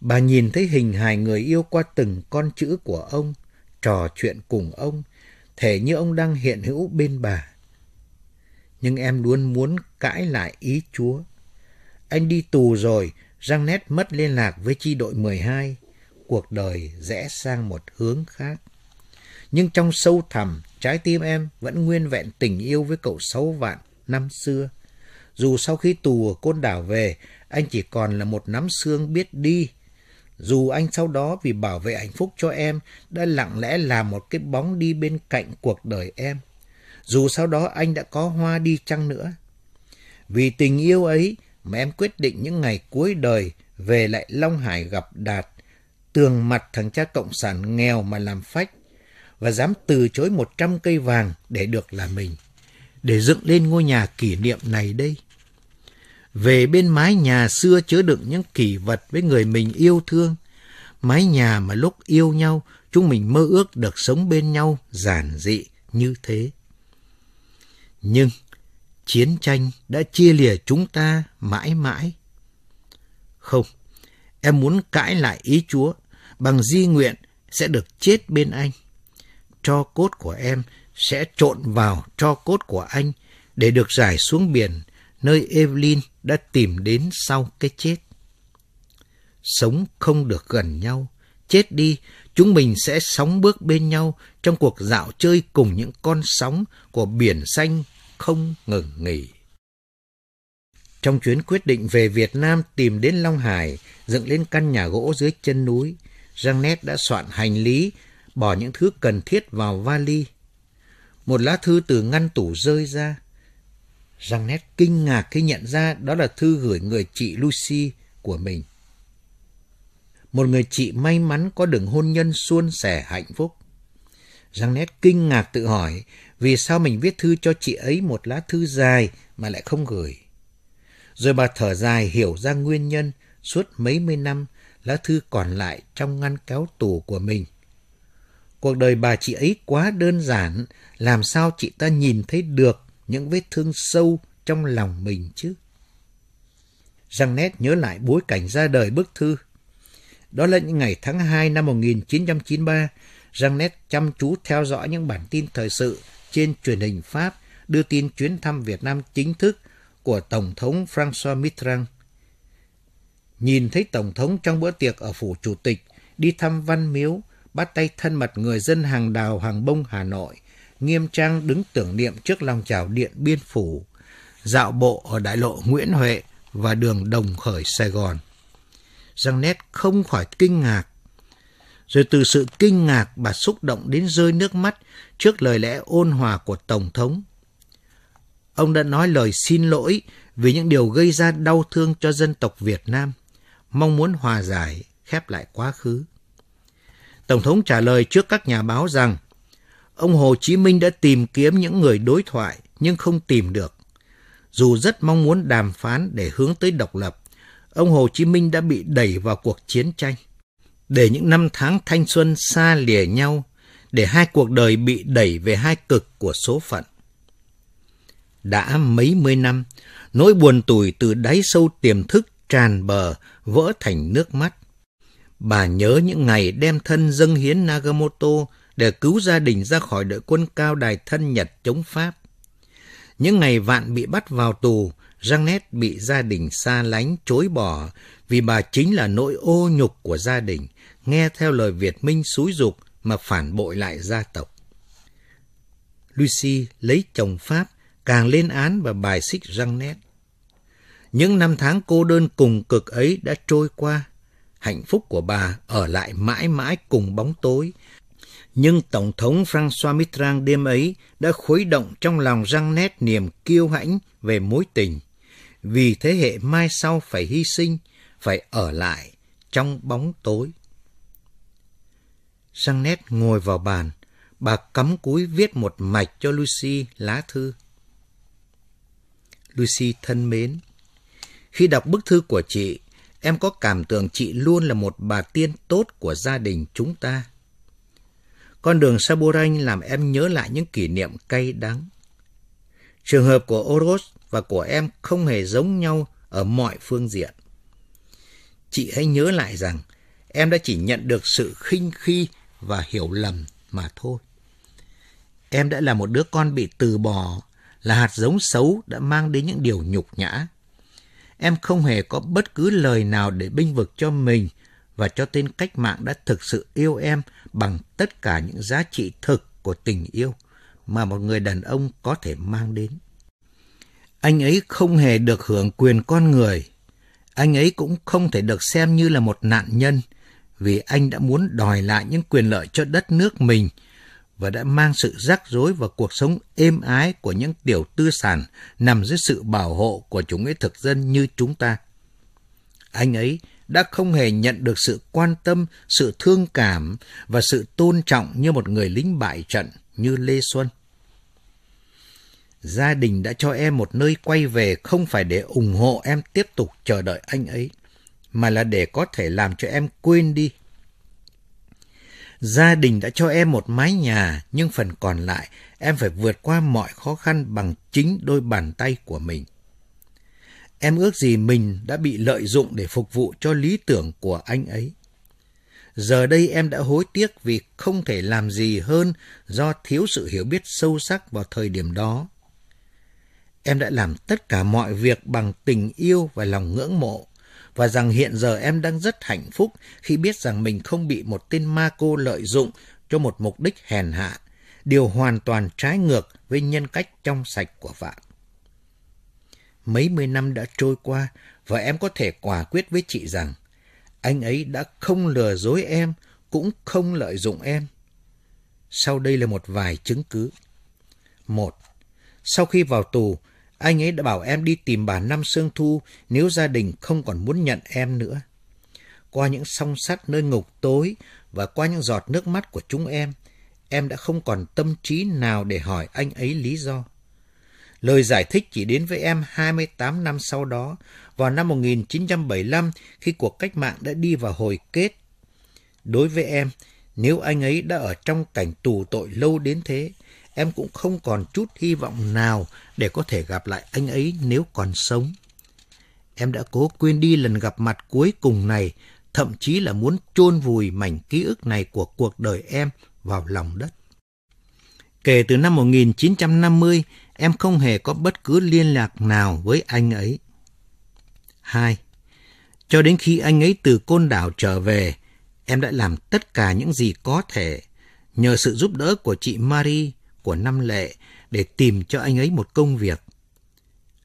Bà nhìn thấy hình hài người yêu qua từng con chữ của ông, trò chuyện cùng ông, thể như ông đang hiện hữu bên bà. Nhưng em luôn muốn cãi lại ý Chúa. Anh đi tù rồi, Giang Nét mất liên lạc với chi đội 12 cuộc đời rẽ sang một hướng khác. Nhưng trong sâu thẳm, trái tim em vẫn nguyên vẹn tình yêu với cậu sáu vạn năm xưa. Dù sau khi tù ở Côn Đảo về, anh chỉ còn là một nắm xương biết đi. Dù anh sau đó vì bảo vệ hạnh phúc cho em đã lặng lẽ làm một cái bóng đi bên cạnh cuộc đời em. Dù sau đó anh đã có hoa đi chăng nữa. Vì tình yêu ấy mà em quyết định những ngày cuối đời về lại Long Hải gặp Đạt tường mặt thằng cha cộng sản nghèo mà làm phách và dám từ chối 100 cây vàng để được là mình, để dựng lên ngôi nhà kỷ niệm này đây. Về bên mái nhà xưa chứa đựng những kỷ vật với người mình yêu thương, mái nhà mà lúc yêu nhau chúng mình mơ ước được sống bên nhau giản dị như thế. Nhưng chiến tranh đã chia lìa chúng ta mãi mãi. Không, em muốn cãi lại ý Chúa bằng di nguyện sẽ được chết bên anh. Cho cốt của em sẽ trộn vào cho cốt của anh để được giải xuống biển nơi Evelyn đã tìm đến sau cái chết. Sống không được gần nhau, chết đi, chúng mình sẽ sóng bước bên nhau trong cuộc dạo chơi cùng những con sóng của biển xanh không ngừng nghỉ. Trong chuyến quyết định về Việt Nam tìm đến Long Hải, dựng lên căn nhà gỗ dưới chân núi, Janet đã soạn hành lý, bỏ những thứ cần thiết vào vali. Một lá thư từ ngăn tủ rơi ra. Janet kinh ngạc khi nhận ra đó là thư gửi người chị Lucy của mình. Một người chị may mắn có đường hôn nhân suôn sẻ hạnh phúc. Janet kinh ngạc tự hỏi vì sao mình viết thư cho chị ấy một lá thư dài mà lại không gửi. Rồi bà thở dài hiểu ra nguyên nhân suốt mấy mươi năm lá thư còn lại trong ngăn kéo tủ của mình. Cuộc đời bà chị ấy quá đơn giản, làm sao chị ta nhìn thấy được những vết thương sâu trong lòng mình chứ? Janet nhớ lại bối cảnh ra đời bức thư. Đó là những ngày tháng 2 năm 1993, Janet chăm chú theo dõi những bản tin thời sự trên truyền hình Pháp đưa tin chuyến thăm Việt Nam chính thức của Tổng thống François Mitterrand nhìn thấy Tổng thống trong bữa tiệc ở Phủ Chủ tịch, đi thăm Văn Miếu, bắt tay thân mật người dân hàng đào hàng bông Hà Nội, nghiêm trang đứng tưởng niệm trước lòng chào Điện Biên Phủ, dạo bộ ở đại lộ Nguyễn Huệ và đường Đồng Khởi Sài Gòn. Giang nét không khỏi kinh ngạc. Rồi từ sự kinh ngạc bà xúc động đến rơi nước mắt trước lời lẽ ôn hòa của Tổng thống. Ông đã nói lời xin lỗi vì những điều gây ra đau thương cho dân tộc Việt Nam mong muốn hòa giải, khép lại quá khứ. Tổng thống trả lời trước các nhà báo rằng ông Hồ Chí Minh đã tìm kiếm những người đối thoại nhưng không tìm được. Dù rất mong muốn đàm phán để hướng tới độc lập, ông Hồ Chí Minh đã bị đẩy vào cuộc chiến tranh. Để những năm tháng thanh xuân xa lìa nhau, để hai cuộc đời bị đẩy về hai cực của số phận. Đã mấy mươi năm, nỗi buồn tủi từ đáy sâu tiềm thức tràn bờ vỡ thành nước mắt. Bà nhớ những ngày đem thân dâng hiến Nagamoto để cứu gia đình ra khỏi đội quân cao đài thân Nhật chống Pháp. Những ngày vạn bị bắt vào tù, Janet bị gia đình xa lánh chối bỏ vì bà chính là nỗi ô nhục của gia đình, nghe theo lời Việt Minh xúi dục mà phản bội lại gia tộc. Lucy lấy chồng Pháp, càng lên án và bài xích Janet. Những năm tháng cô đơn cùng cực ấy đã trôi qua. Hạnh phúc của bà ở lại mãi mãi cùng bóng tối. Nhưng Tổng thống François Mitterrand đêm ấy đã khuấy động trong lòng răng nét niềm kiêu hãnh về mối tình. Vì thế hệ mai sau phải hy sinh, phải ở lại trong bóng tối. Răng nét ngồi vào bàn, bà cắm cúi viết một mạch cho Lucy lá thư. Lucy thân mến, khi đọc bức thư của chị, em có cảm tưởng chị luôn là một bà tiên tốt của gia đình chúng ta. Con đường Saburanh làm em nhớ lại những kỷ niệm cay đắng. Trường hợp của Oros và của em không hề giống nhau ở mọi phương diện. Chị hãy nhớ lại rằng em đã chỉ nhận được sự khinh khi và hiểu lầm mà thôi. Em đã là một đứa con bị từ bỏ, là hạt giống xấu đã mang đến những điều nhục nhã. Em không hề có bất cứ lời nào để binh vực cho mình và cho tên cách mạng đã thực sự yêu em bằng tất cả những giá trị thực của tình yêu mà một người đàn ông có thể mang đến. Anh ấy không hề được hưởng quyền con người. Anh ấy cũng không thể được xem như là một nạn nhân vì anh đã muốn đòi lại những quyền lợi cho đất nước mình – và đã mang sự rắc rối vào cuộc sống êm ái của những tiểu tư sản nằm dưới sự bảo hộ của chủ nghĩa thực dân như chúng ta. Anh ấy đã không hề nhận được sự quan tâm, sự thương cảm và sự tôn trọng như một người lính bại trận như Lê Xuân. Gia đình đã cho em một nơi quay về không phải để ủng hộ em tiếp tục chờ đợi anh ấy, mà là để có thể làm cho em quên đi Gia đình đã cho em một mái nhà, nhưng phần còn lại em phải vượt qua mọi khó khăn bằng chính đôi bàn tay của mình. Em ước gì mình đã bị lợi dụng để phục vụ cho lý tưởng của anh ấy. Giờ đây em đã hối tiếc vì không thể làm gì hơn do thiếu sự hiểu biết sâu sắc vào thời điểm đó. Em đã làm tất cả mọi việc bằng tình yêu và lòng ngưỡng mộ và rằng hiện giờ em đang rất hạnh phúc khi biết rằng mình không bị một tên ma cô lợi dụng cho một mục đích hèn hạ, điều hoàn toàn trái ngược với nhân cách trong sạch của vạn. Mấy mươi năm đã trôi qua và em có thể quả quyết với chị rằng anh ấy đã không lừa dối em, cũng không lợi dụng em. Sau đây là một vài chứng cứ. Một, sau khi vào tù, anh ấy đã bảo em đi tìm bà Năm Sương Thu nếu gia đình không còn muốn nhận em nữa. Qua những song sắt nơi ngục tối và qua những giọt nước mắt của chúng em, em đã không còn tâm trí nào để hỏi anh ấy lý do. Lời giải thích chỉ đến với em 28 năm sau đó, vào năm 1975 khi cuộc cách mạng đã đi vào hồi kết. Đối với em, nếu anh ấy đã ở trong cảnh tù tội lâu đến thế, em cũng không còn chút hy vọng nào để có thể gặp lại anh ấy nếu còn sống. Em đã cố quên đi lần gặp mặt cuối cùng này, thậm chí là muốn chôn vùi mảnh ký ức này của cuộc đời em vào lòng đất. Kể từ năm 1950, em không hề có bất cứ liên lạc nào với anh ấy. 2. Cho đến khi anh ấy từ côn đảo trở về, em đã làm tất cả những gì có thể. Nhờ sự giúp đỡ của chị Marie, của Năm Lệ để tìm cho anh ấy một công việc.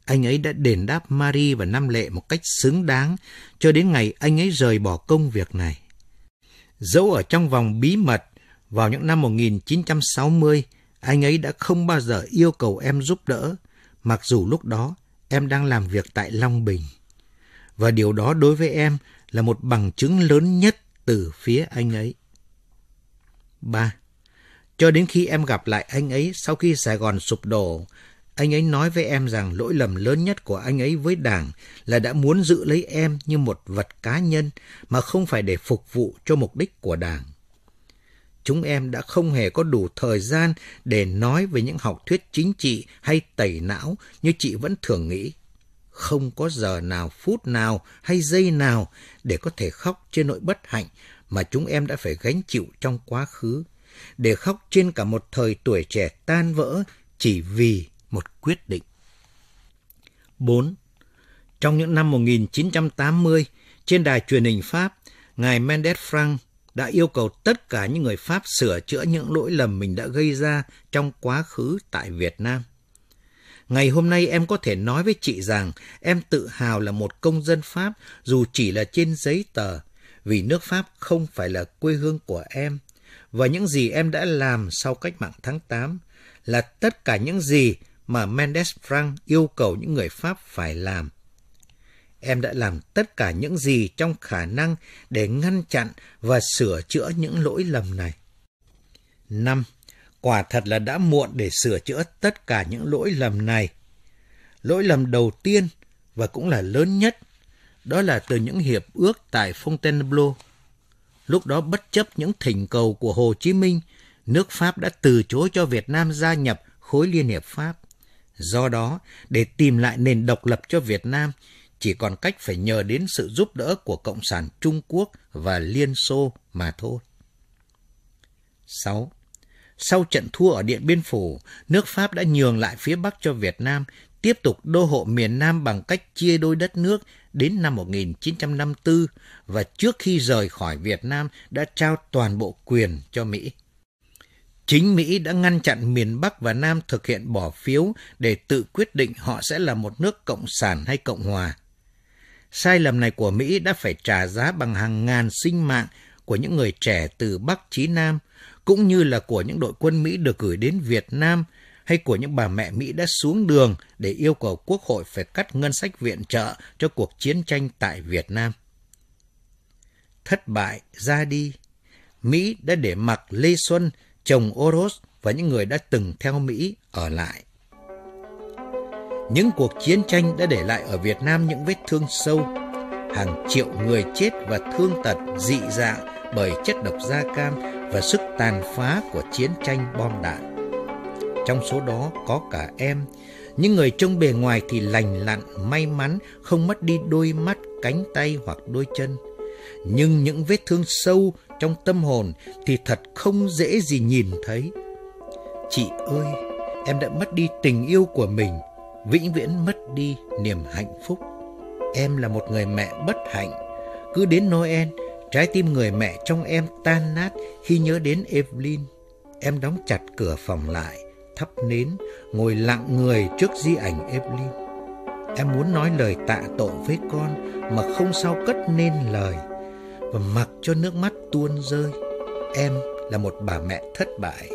Anh ấy đã đền đáp Marie và Năm Lệ một cách xứng đáng cho đến ngày anh ấy rời bỏ công việc này. Dẫu ở trong vòng bí mật, vào những năm 1960, anh ấy đã không bao giờ yêu cầu em giúp đỡ, mặc dù lúc đó em đang làm việc tại Long Bình. Và điều đó đối với em là một bằng chứng lớn nhất từ phía anh ấy. 3. Cho đến khi em gặp lại anh ấy sau khi Sài Gòn sụp đổ, anh ấy nói với em rằng lỗi lầm lớn nhất của anh ấy với Đảng là đã muốn giữ lấy em như một vật cá nhân mà không phải để phục vụ cho mục đích của Đảng. Chúng em đã không hề có đủ thời gian để nói về những học thuyết chính trị hay tẩy não như chị vẫn thường nghĩ. Không có giờ nào, phút nào hay giây nào để có thể khóc trên nỗi bất hạnh mà chúng em đã phải gánh chịu trong quá khứ để khóc trên cả một thời tuổi trẻ tan vỡ chỉ vì một quyết định. 4. Trong những năm 1980, trên đài truyền hình Pháp, ngài Mendes Frank đã yêu cầu tất cả những người Pháp sửa chữa những lỗi lầm mình đã gây ra trong quá khứ tại Việt Nam. Ngày hôm nay em có thể nói với chị rằng em tự hào là một công dân Pháp dù chỉ là trên giấy tờ, vì nước Pháp không phải là quê hương của em, và những gì em đã làm sau cách mạng tháng 8 là tất cả những gì mà Mendes Frank yêu cầu những người Pháp phải làm. Em đã làm tất cả những gì trong khả năng để ngăn chặn và sửa chữa những lỗi lầm này. 5. Quả thật là đã muộn để sửa chữa tất cả những lỗi lầm này. Lỗi lầm đầu tiên và cũng là lớn nhất, đó là từ những hiệp ước tại Fontainebleau Lúc đó bất chấp những thỉnh cầu của Hồ Chí Minh, nước Pháp đã từ chối cho Việt Nam gia nhập khối Liên hiệp Pháp. Do đó, để tìm lại nền độc lập cho Việt Nam, chỉ còn cách phải nhờ đến sự giúp đỡ của Cộng sản Trung Quốc và Liên Xô mà thôi. 6. Sau trận thua ở Điện Biên Phủ, nước Pháp đã nhường lại phía Bắc cho Việt Nam, tiếp tục đô hộ miền Nam bằng cách chia đôi đất nước đến năm 1954 và trước khi rời khỏi Việt Nam đã trao toàn bộ quyền cho Mỹ. Chính Mỹ đã ngăn chặn miền Bắc và Nam thực hiện bỏ phiếu để tự quyết định họ sẽ là một nước cộng sản hay cộng hòa. Sai lầm này của Mỹ đã phải trả giá bằng hàng ngàn sinh mạng của những người trẻ từ Bắc chí Nam, cũng như là của những đội quân Mỹ được gửi đến Việt Nam hay của những bà mẹ Mỹ đã xuống đường để yêu cầu Quốc hội phải cắt ngân sách viện trợ cho cuộc chiến tranh tại Việt Nam. Thất bại, ra đi. Mỹ đã để mặc Lê Xuân, chồng Oros và những người đã từng theo Mỹ ở lại. Những cuộc chiến tranh đã để lại ở Việt Nam những vết thương sâu, hàng triệu người chết và thương tật dị dạng bởi chất độc da cam và sức tàn phá của chiến tranh bom đạn. Trong số đó có cả em, những người trông bề ngoài thì lành lặn, may mắn, không mất đi đôi mắt, cánh tay hoặc đôi chân. Nhưng những vết thương sâu trong tâm hồn thì thật không dễ gì nhìn thấy. Chị ơi, em đã mất đi tình yêu của mình, vĩnh viễn mất đi niềm hạnh phúc. Em là một người mẹ bất hạnh. Cứ đến Noel, trái tim người mẹ trong em tan nát khi nhớ đến Evelyn. Em đóng chặt cửa phòng lại, thắp nến, ngồi lặng người trước di ảnh Evelyn. Em muốn nói lời tạ tội với con mà không sao cất nên lời. Và mặc cho nước mắt tuôn rơi, em là một bà mẹ thất bại.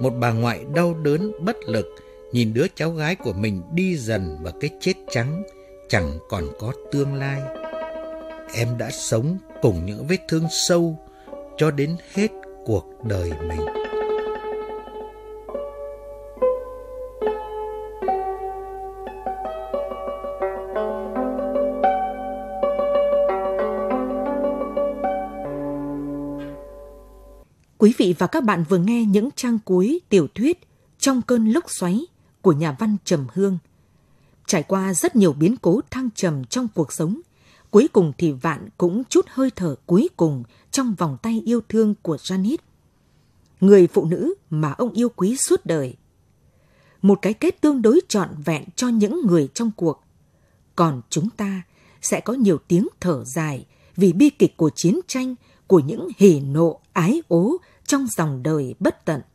Một bà ngoại đau đớn, bất lực, nhìn đứa cháu gái của mình đi dần và cái chết trắng, chẳng còn có tương lai. Em đã sống cùng những vết thương sâu cho đến hết cuộc đời mình. Quý vị và các bạn vừa nghe những trang cuối tiểu thuyết Trong cơn lốc xoáy của nhà văn Trầm Hương. Trải qua rất nhiều biến cố thăng trầm trong cuộc sống, cuối cùng thì Vạn cũng chút hơi thở cuối cùng trong vòng tay yêu thương của Janet. Người phụ nữ mà ông yêu quý suốt đời. Một cái kết tương đối trọn vẹn cho những người trong cuộc. Còn chúng ta sẽ có nhiều tiếng thở dài vì bi kịch của chiến tranh, của những hỉ nộ, ái ố trong dòng đời bất tận.